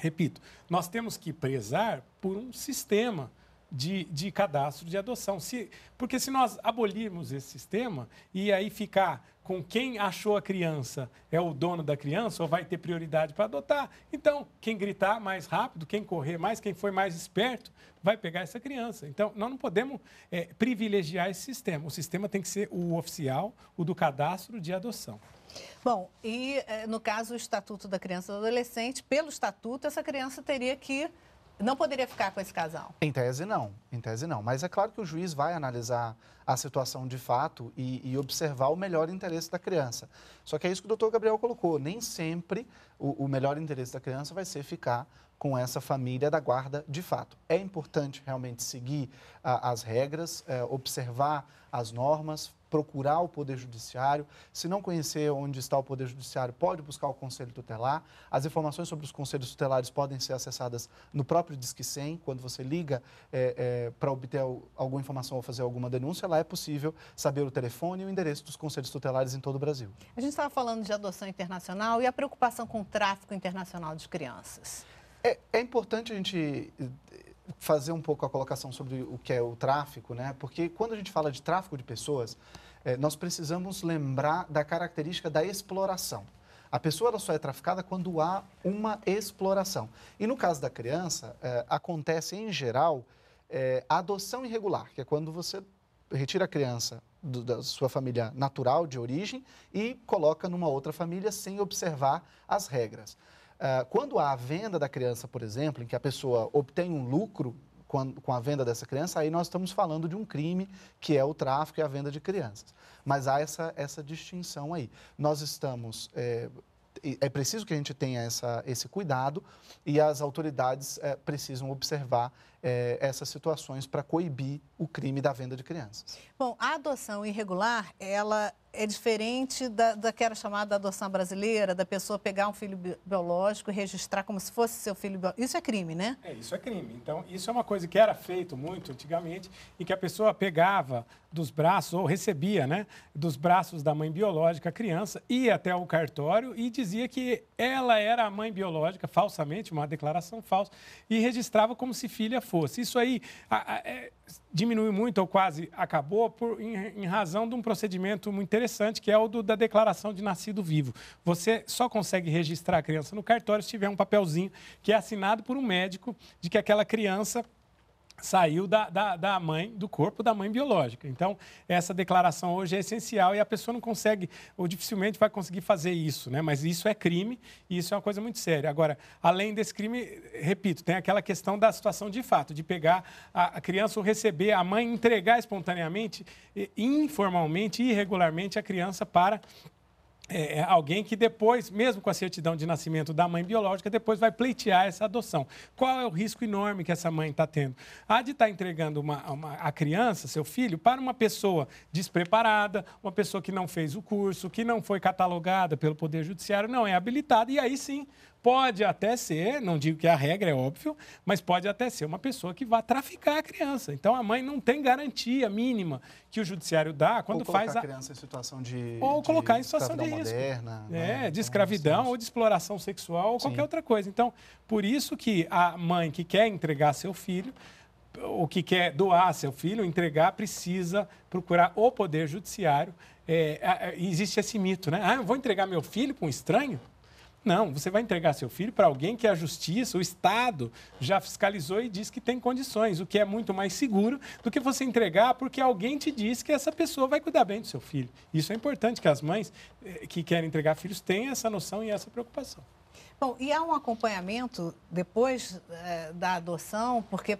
Repito, nós temos que prezar por um sistema de, de cadastro de adoção. Se, porque se nós abolirmos esse sistema e aí ficar com quem achou a criança é o dono da criança ou vai ter prioridade para adotar, então quem gritar mais rápido, quem correr mais, quem foi mais esperto, vai pegar essa criança. Então nós não podemos é, privilegiar esse sistema. O sistema tem que ser o oficial, o do cadastro de adoção. Bom, e eh, no caso o Estatuto da Criança e do Adolescente, pelo Estatuto, essa criança teria que. Não poderia ficar com esse casal? Em tese, não. Em tese, não. Mas é claro que o juiz vai analisar a situação de fato e, e observar o melhor interesse da criança. Só que é isso que o doutor Gabriel colocou. Nem sempre o, o melhor interesse da criança vai ser ficar com essa família da guarda de fato. É importante realmente seguir ah, as regras, eh, observar as normas, procurar o Poder Judiciário. Se não conhecer onde está o Poder Judiciário, pode buscar o Conselho Tutelar. As informações sobre os conselhos tutelares podem ser acessadas no próprio Disque 100. Quando você liga é, é, para obter alguma informação ou fazer alguma denúncia, lá é possível saber o telefone e o endereço dos conselhos tutelares em todo o Brasil. A gente estava falando de adoção internacional e a preocupação com o tráfico internacional de crianças. É, é importante a gente eh, fazer um pouco a colocação sobre o que é o tráfico, né? Porque quando a gente fala de tráfico de pessoas, é, nós precisamos lembrar da característica da exploração. A pessoa só é traficada quando há uma exploração. E no caso da criança, é, acontece em geral é, eh, a adoção irregular, que é quando você retira a criança do, da sua família natural de origem e coloca numa outra família sem observar as regras. Ah, quando há a venda da criança, por exemplo, em que a pessoa obtém um lucro com a venda dessa criança, aí nós estamos falando de um crime que é o tráfico e a venda de crianças. Mas há essa, essa distinção aí. Nós estamos. É, é preciso que a gente tenha essa, esse cuidado e as autoridades é, precisam observar é, essas situações para coibir o crime da venda de crianças. Bom, a adoção irregular, ela é diferente da, daquela chamada adoção brasileira, da pessoa pegar um filho biológico e registrar como se fosse seu filho biológico. Isso é crime, né? É, isso é crime. Então, isso é uma coisa que era feito muito antigamente e que a pessoa pegava dos braços, ou recebia, né, dos braços da mãe biológica a criança, ia até o cartório e dizia que ela era a mãe biológica, falsamente, uma declaração falsa, e registrava como se filha fosse. Isso aí. A, a, é diminui muito ou quase acabou por, em, em, razão de um procedimento muito interessante, que é o do, da declaração de nascido vivo. Você só consegue registrar a criança no cartório se tiver um papelzinho que é assinado por um médico de que aquela criança saiu da, da, da, mãe, do corpo da mãe biológica. Então, essa declaração hoje é essencial e a pessoa não consegue, ou dificilmente vai conseguir fazer isso, né? Mas isso é crime e isso é uma coisa muito séria. Agora, além desse crime, repito, tem aquela questão da situação de fato, de pegar a, a criança ou receber, a mãe entregar espontaneamente, informalmente, irregularmente a criança para é, é, alguém que depois, mesmo com a certidão de nascimento da mãe biológica, depois vai pleitear essa adoção. Qual é o risco enorme que essa mãe está tendo? Há de estar tá entregando uma, uma, a criança, seu filho, para uma pessoa despreparada, uma pessoa que não fez o curso, que não foi catalogada pelo Poder Judiciário, não é habilitada, e aí sim Pode até ser, não digo que a regra é óbvio, mas pode até ser uma pessoa que vá traficar a criança. Então a mãe não tem garantia mínima que o judiciário dá quando ou faz a, a criança em situação de ou de colocar em situação de risco, moderna, é, né? de então, escravidão ou de exploração sexual ou Sim. qualquer outra coisa. Então, por isso que a mãe que quer entregar seu filho o que quer doar seu filho, entregar, precisa procurar o Poder Judiciário. É, é, é, existe esse mito, né? Ah, eu vou entregar meu filho para um estranho? Não, você vai entregar seu filho para alguém que a justiça, o Estado, já fiscalizou e diz que tem condições, o que é muito mais seguro do que você entregar porque alguém te diz que essa pessoa vai cuidar bem do seu filho. Isso é importante que as mães eh, que querem entregar filhos tenham essa noção e essa preocupação. Bom, e há um acompanhamento depois eh, da adoção, porque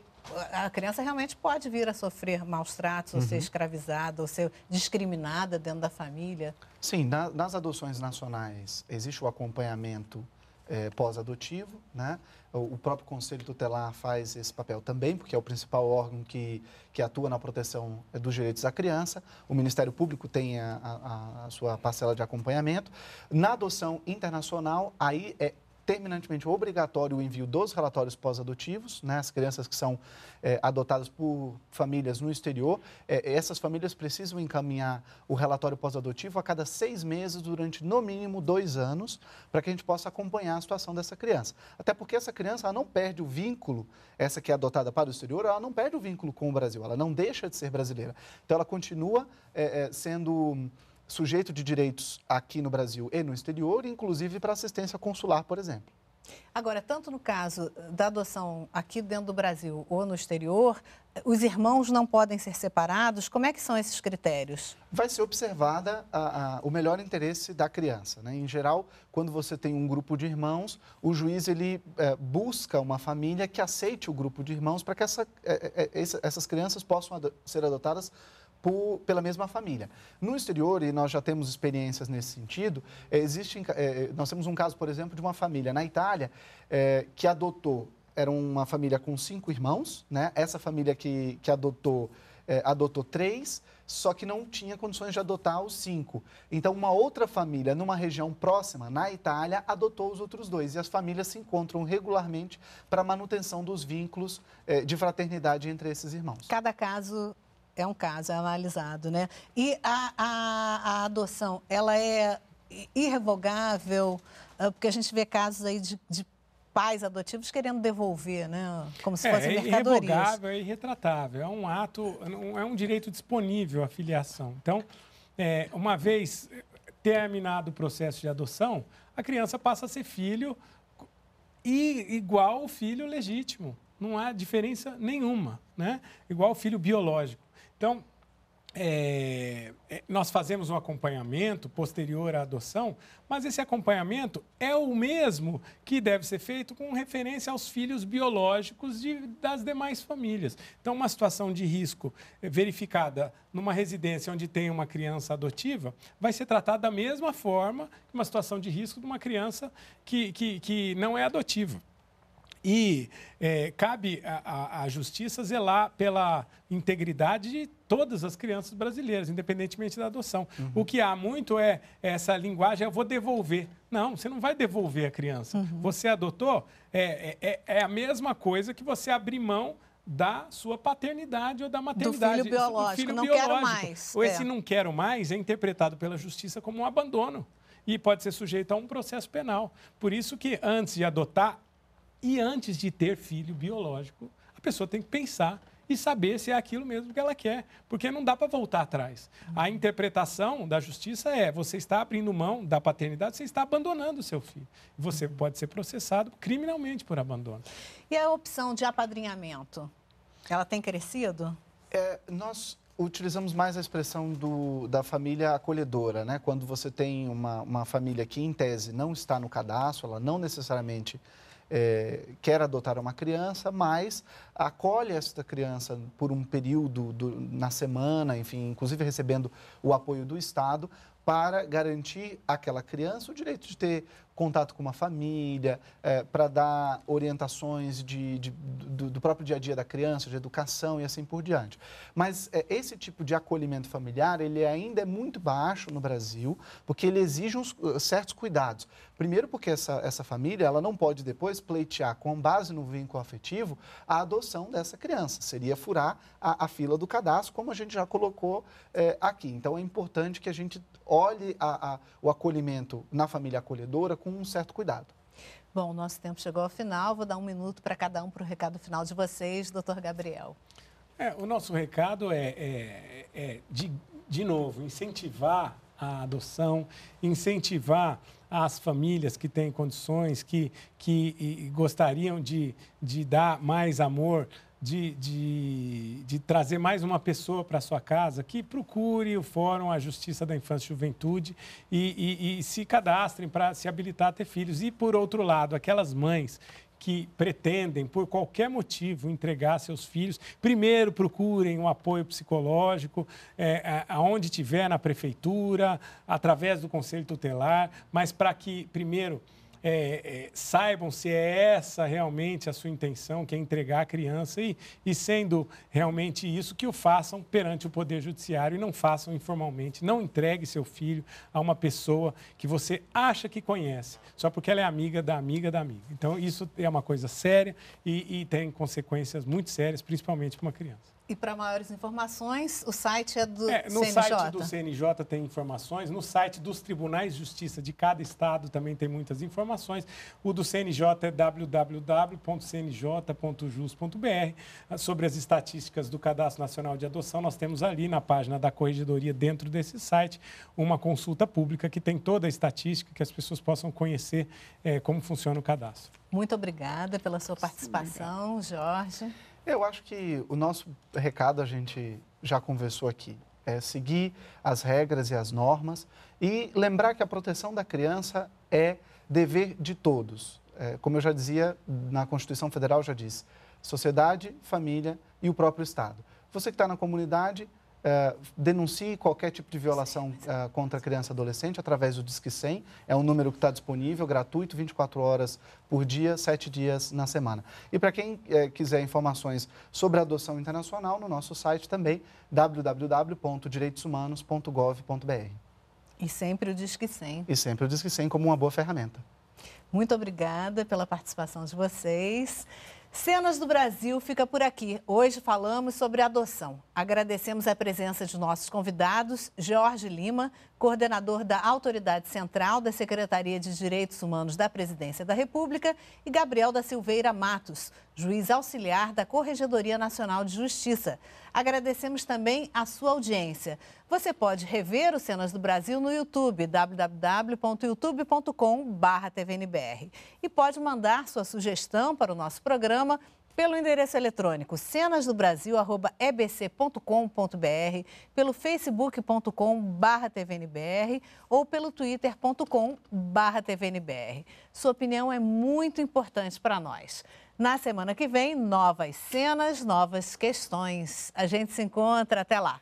a criança realmente pode vir a sofrer maus tratos, uhum. ou ser uhum. escravizada, ou ser discriminada dentro da família. Sim, na, nas adoções nacionais existe o acompanhamento é, pós-adotivo, né? O, próprio Conselho Tutelar faz esse papel também, porque é o principal órgão que, que atua na proteção eh, dos direitos da criança. O Ministério Público tem a, a, a sua parcela de acompanhamento. Na adoção internacional, aí é terminantemente obrigatório o envio dos relatórios pós-adotivos, né? as crianças que são é, adotadas por famílias no exterior. É, essas famílias precisam encaminhar o relatório pós-adotivo a cada seis meses, durante no mínimo dois anos, para que a gente possa acompanhar a situação dessa criança. Até porque essa criança ela não perde o vínculo, essa que é adotada para o exterior, ela não perde o vínculo com o Brasil, ela não deixa de ser brasileira. Então ela continua é, sendo sujeito de direitos aqui no Brasil e no exterior, inclusive para assistência consular, por exemplo. Agora, tanto no caso da adoção aqui dentro do Brasil ou no exterior, os irmãos não podem ser separados? Como é que são esses critérios? Vai ser observada a, a, o melhor interesse da criança. Né? Em geral, quando você tem um grupo de irmãos, o juiz ele é, busca uma família que aceite o grupo de irmãos para que essa, é, é, é essas crianças possam ser adotadas por, pela mesma família. No exterior, e nós já temos experiências nesse sentido, é, existe, é, é, nós temos um caso, por exemplo, de uma família na Itália é, que adotou, era uma família com cinco irmãos, né? essa família que, que adotou, é, adotou três, só que não tinha condições de adotar os cinco. Então, uma outra família numa região próxima, na Itália, adotou os outros dois. E as famílias se encontram regularmente para manutenção dos vínculos de fraternidade entre esses irmãos. Cada caso é um caso, é analisado, né? E a, a, a adoção, ela é irrevogável? Ah, porque a gente vê casos aí de, de pais adotivos querendo devolver, né? Como se é, fosse é mercadorias. É irrevogável, é irretratável. É um ato, é um é direito disponível a filiação. Então, é, uma vez terminado o processo de adoção, a criança passa a ser filho e igual o filho legítimo. Não há diferença nenhuma, né? Igual o filho biológico. Então, é, é, nós fazemos um acompanhamento posterior à adoção, mas esse acompanhamento é o mesmo que deve ser feito com referência aos filhos biológicos de, das demais famílias. Então, uma situação de risco é, verificada numa residência onde tem uma criança adotiva vai ser tratada da mesma forma que uma situação de risco de uma criança que, que, que não é adotiva. E é, cabe à justiça zelar pela integridade de todas as crianças brasileiras, independentemente da adoção. Uhum. O que há muito é essa linguagem: eu vou devolver. Não, você não vai devolver a criança. Uhum. Você adotou, é, é, é a mesma coisa que você abrir mão da sua paternidade ou da maternidade. Do filho biológico, do filho não biológico. quero mais. Ou é. esse não quero mais é interpretado pela justiça como um abandono e pode ser sujeito a um processo penal. Por isso que antes de adotar e antes de ter filho biológico, a pessoa tem que pensar e saber se é aquilo mesmo que ela quer, porque não dá para voltar atrás. A uhum. interpretação da justiça é: você está abrindo mão da paternidade, você está abandonando o seu filho. Você uhum. pode ser processado criminalmente por abandono. E a opção de apadrinhamento? Ela tem crescido? É, nós utilizamos mais a expressão do, da família acolhedora, né? Quando você tem uma, uma família que, em tese, não está no cadastro, ela não necessariamente é, quer adotar uma criança, mas acolhe esta criança por um período do, na semana, enfim, inclusive recebendo o apoio do Estado, para garantir àquela criança o direito de ter contato com uma família, é, para dar orientações de, de do, do, próprio dia a dia da criança, de educação e assim por diante. Mas é, esse tipo de acolhimento familiar, ele ainda é muito baixo no Brasil, porque ele exige uns, uh, certos cuidados. Primeiro porque essa, essa família, ela não pode depois pleitear com base no vínculo afetivo a adoção dessa criança. Seria furar a, a fila do cadastro, como a gente já colocou é, aqui. Então, é importante que a gente olhe a, a, o acolhimento na família acolhedora com um certo cuidado. Bom, nosso tempo chegou ao final. Vou dar um minuto para cada um para o recado final de vocês, doutor Gabriel. É, o nosso recado é, é, é de, de novo, incentivar a adoção, incentivar as famílias que têm condições, que, que gostariam de, de dar mais amor de, de, de trazer mais uma pessoa para sua casa, que procure o Fórum a Justiça da Infância e Juventude e, e, e se cadastrem para se habilitar a ter filhos. E, por outro lado, aquelas mães que pretendem, por qualquer motivo, entregar seus filhos, primeiro procurem um apoio psicológico, é, aonde tiver, na prefeitura, através do conselho tutelar, mas para que, primeiro, é, é, saibam se é essa realmente a sua intenção, que é entregar a criança, e, e sendo realmente isso, que o façam perante o Poder Judiciário e não façam informalmente. Não entregue seu filho a uma pessoa que você acha que conhece, só porque ela é amiga da amiga da amiga. Então, isso é uma coisa séria e, e tem consequências muito sérias, principalmente para uma criança. E para maiores informações, o site é do é, no CNJ? No site do CNJ tem informações, no site dos tribunais de justiça de cada estado também tem muitas informações. O do CNJ é www.cnj.jus.br. Ah, sobre as estatísticas do Cadastro Nacional de Adoção, nós temos ali na página da Corregedoria, dentro desse site, uma consulta pública que tem toda a estatística, que as pessoas possam conhecer é, como funciona o cadastro. Muito obrigada pela sua participação, Sim, Jorge. Eu acho que o nosso recado a gente já conversou aqui. É seguir as regras e as normas e lembrar que a proteção da criança é dever de todos. É, como eu já dizia na Constituição Federal, já diz sociedade, família e o próprio Estado. Você que está na comunidade, é, denuncie qualquer tipo de violação uh, contra criança e adolescente através do Disque 100. É um número que está disponível, gratuito, 24 horas por dia, 7 dias na semana. E para quem uh, quiser informações sobre a adoção internacional, no nosso site também, www.direitoshumanos.gov.br. E sempre o Disque 100. E sempre o Disque 100 como uma boa ferramenta. Muito obrigada pela participação de vocês. Cenas do Brasil fica por aqui. Hoje falamos sobre adoção. Agradecemos a presença de nossos convidados, Jorge Lima, coordenador da Autoridade Central da Secretaria de Direitos Humanos da Presidência da República, e Gabriel da Silveira Matos, juiz auxiliar da Corregedoria Nacional de Justiça. Agradecemos também a sua audiência. Você pode rever os Cenas do Brasil no YouTube, www.youtube.com.br. E pode mandar sua sugestão para o nosso programa pelo endereço eletrônico cenasdobrasil.ebc.com.br, pelo facebook.com.br tvnbr ou pelo twitter.com.br tvnbr. Sua opinião é muito importante para nós. Na semana que vem, novas cenas, novas questões. A gente se encontra. Até lá!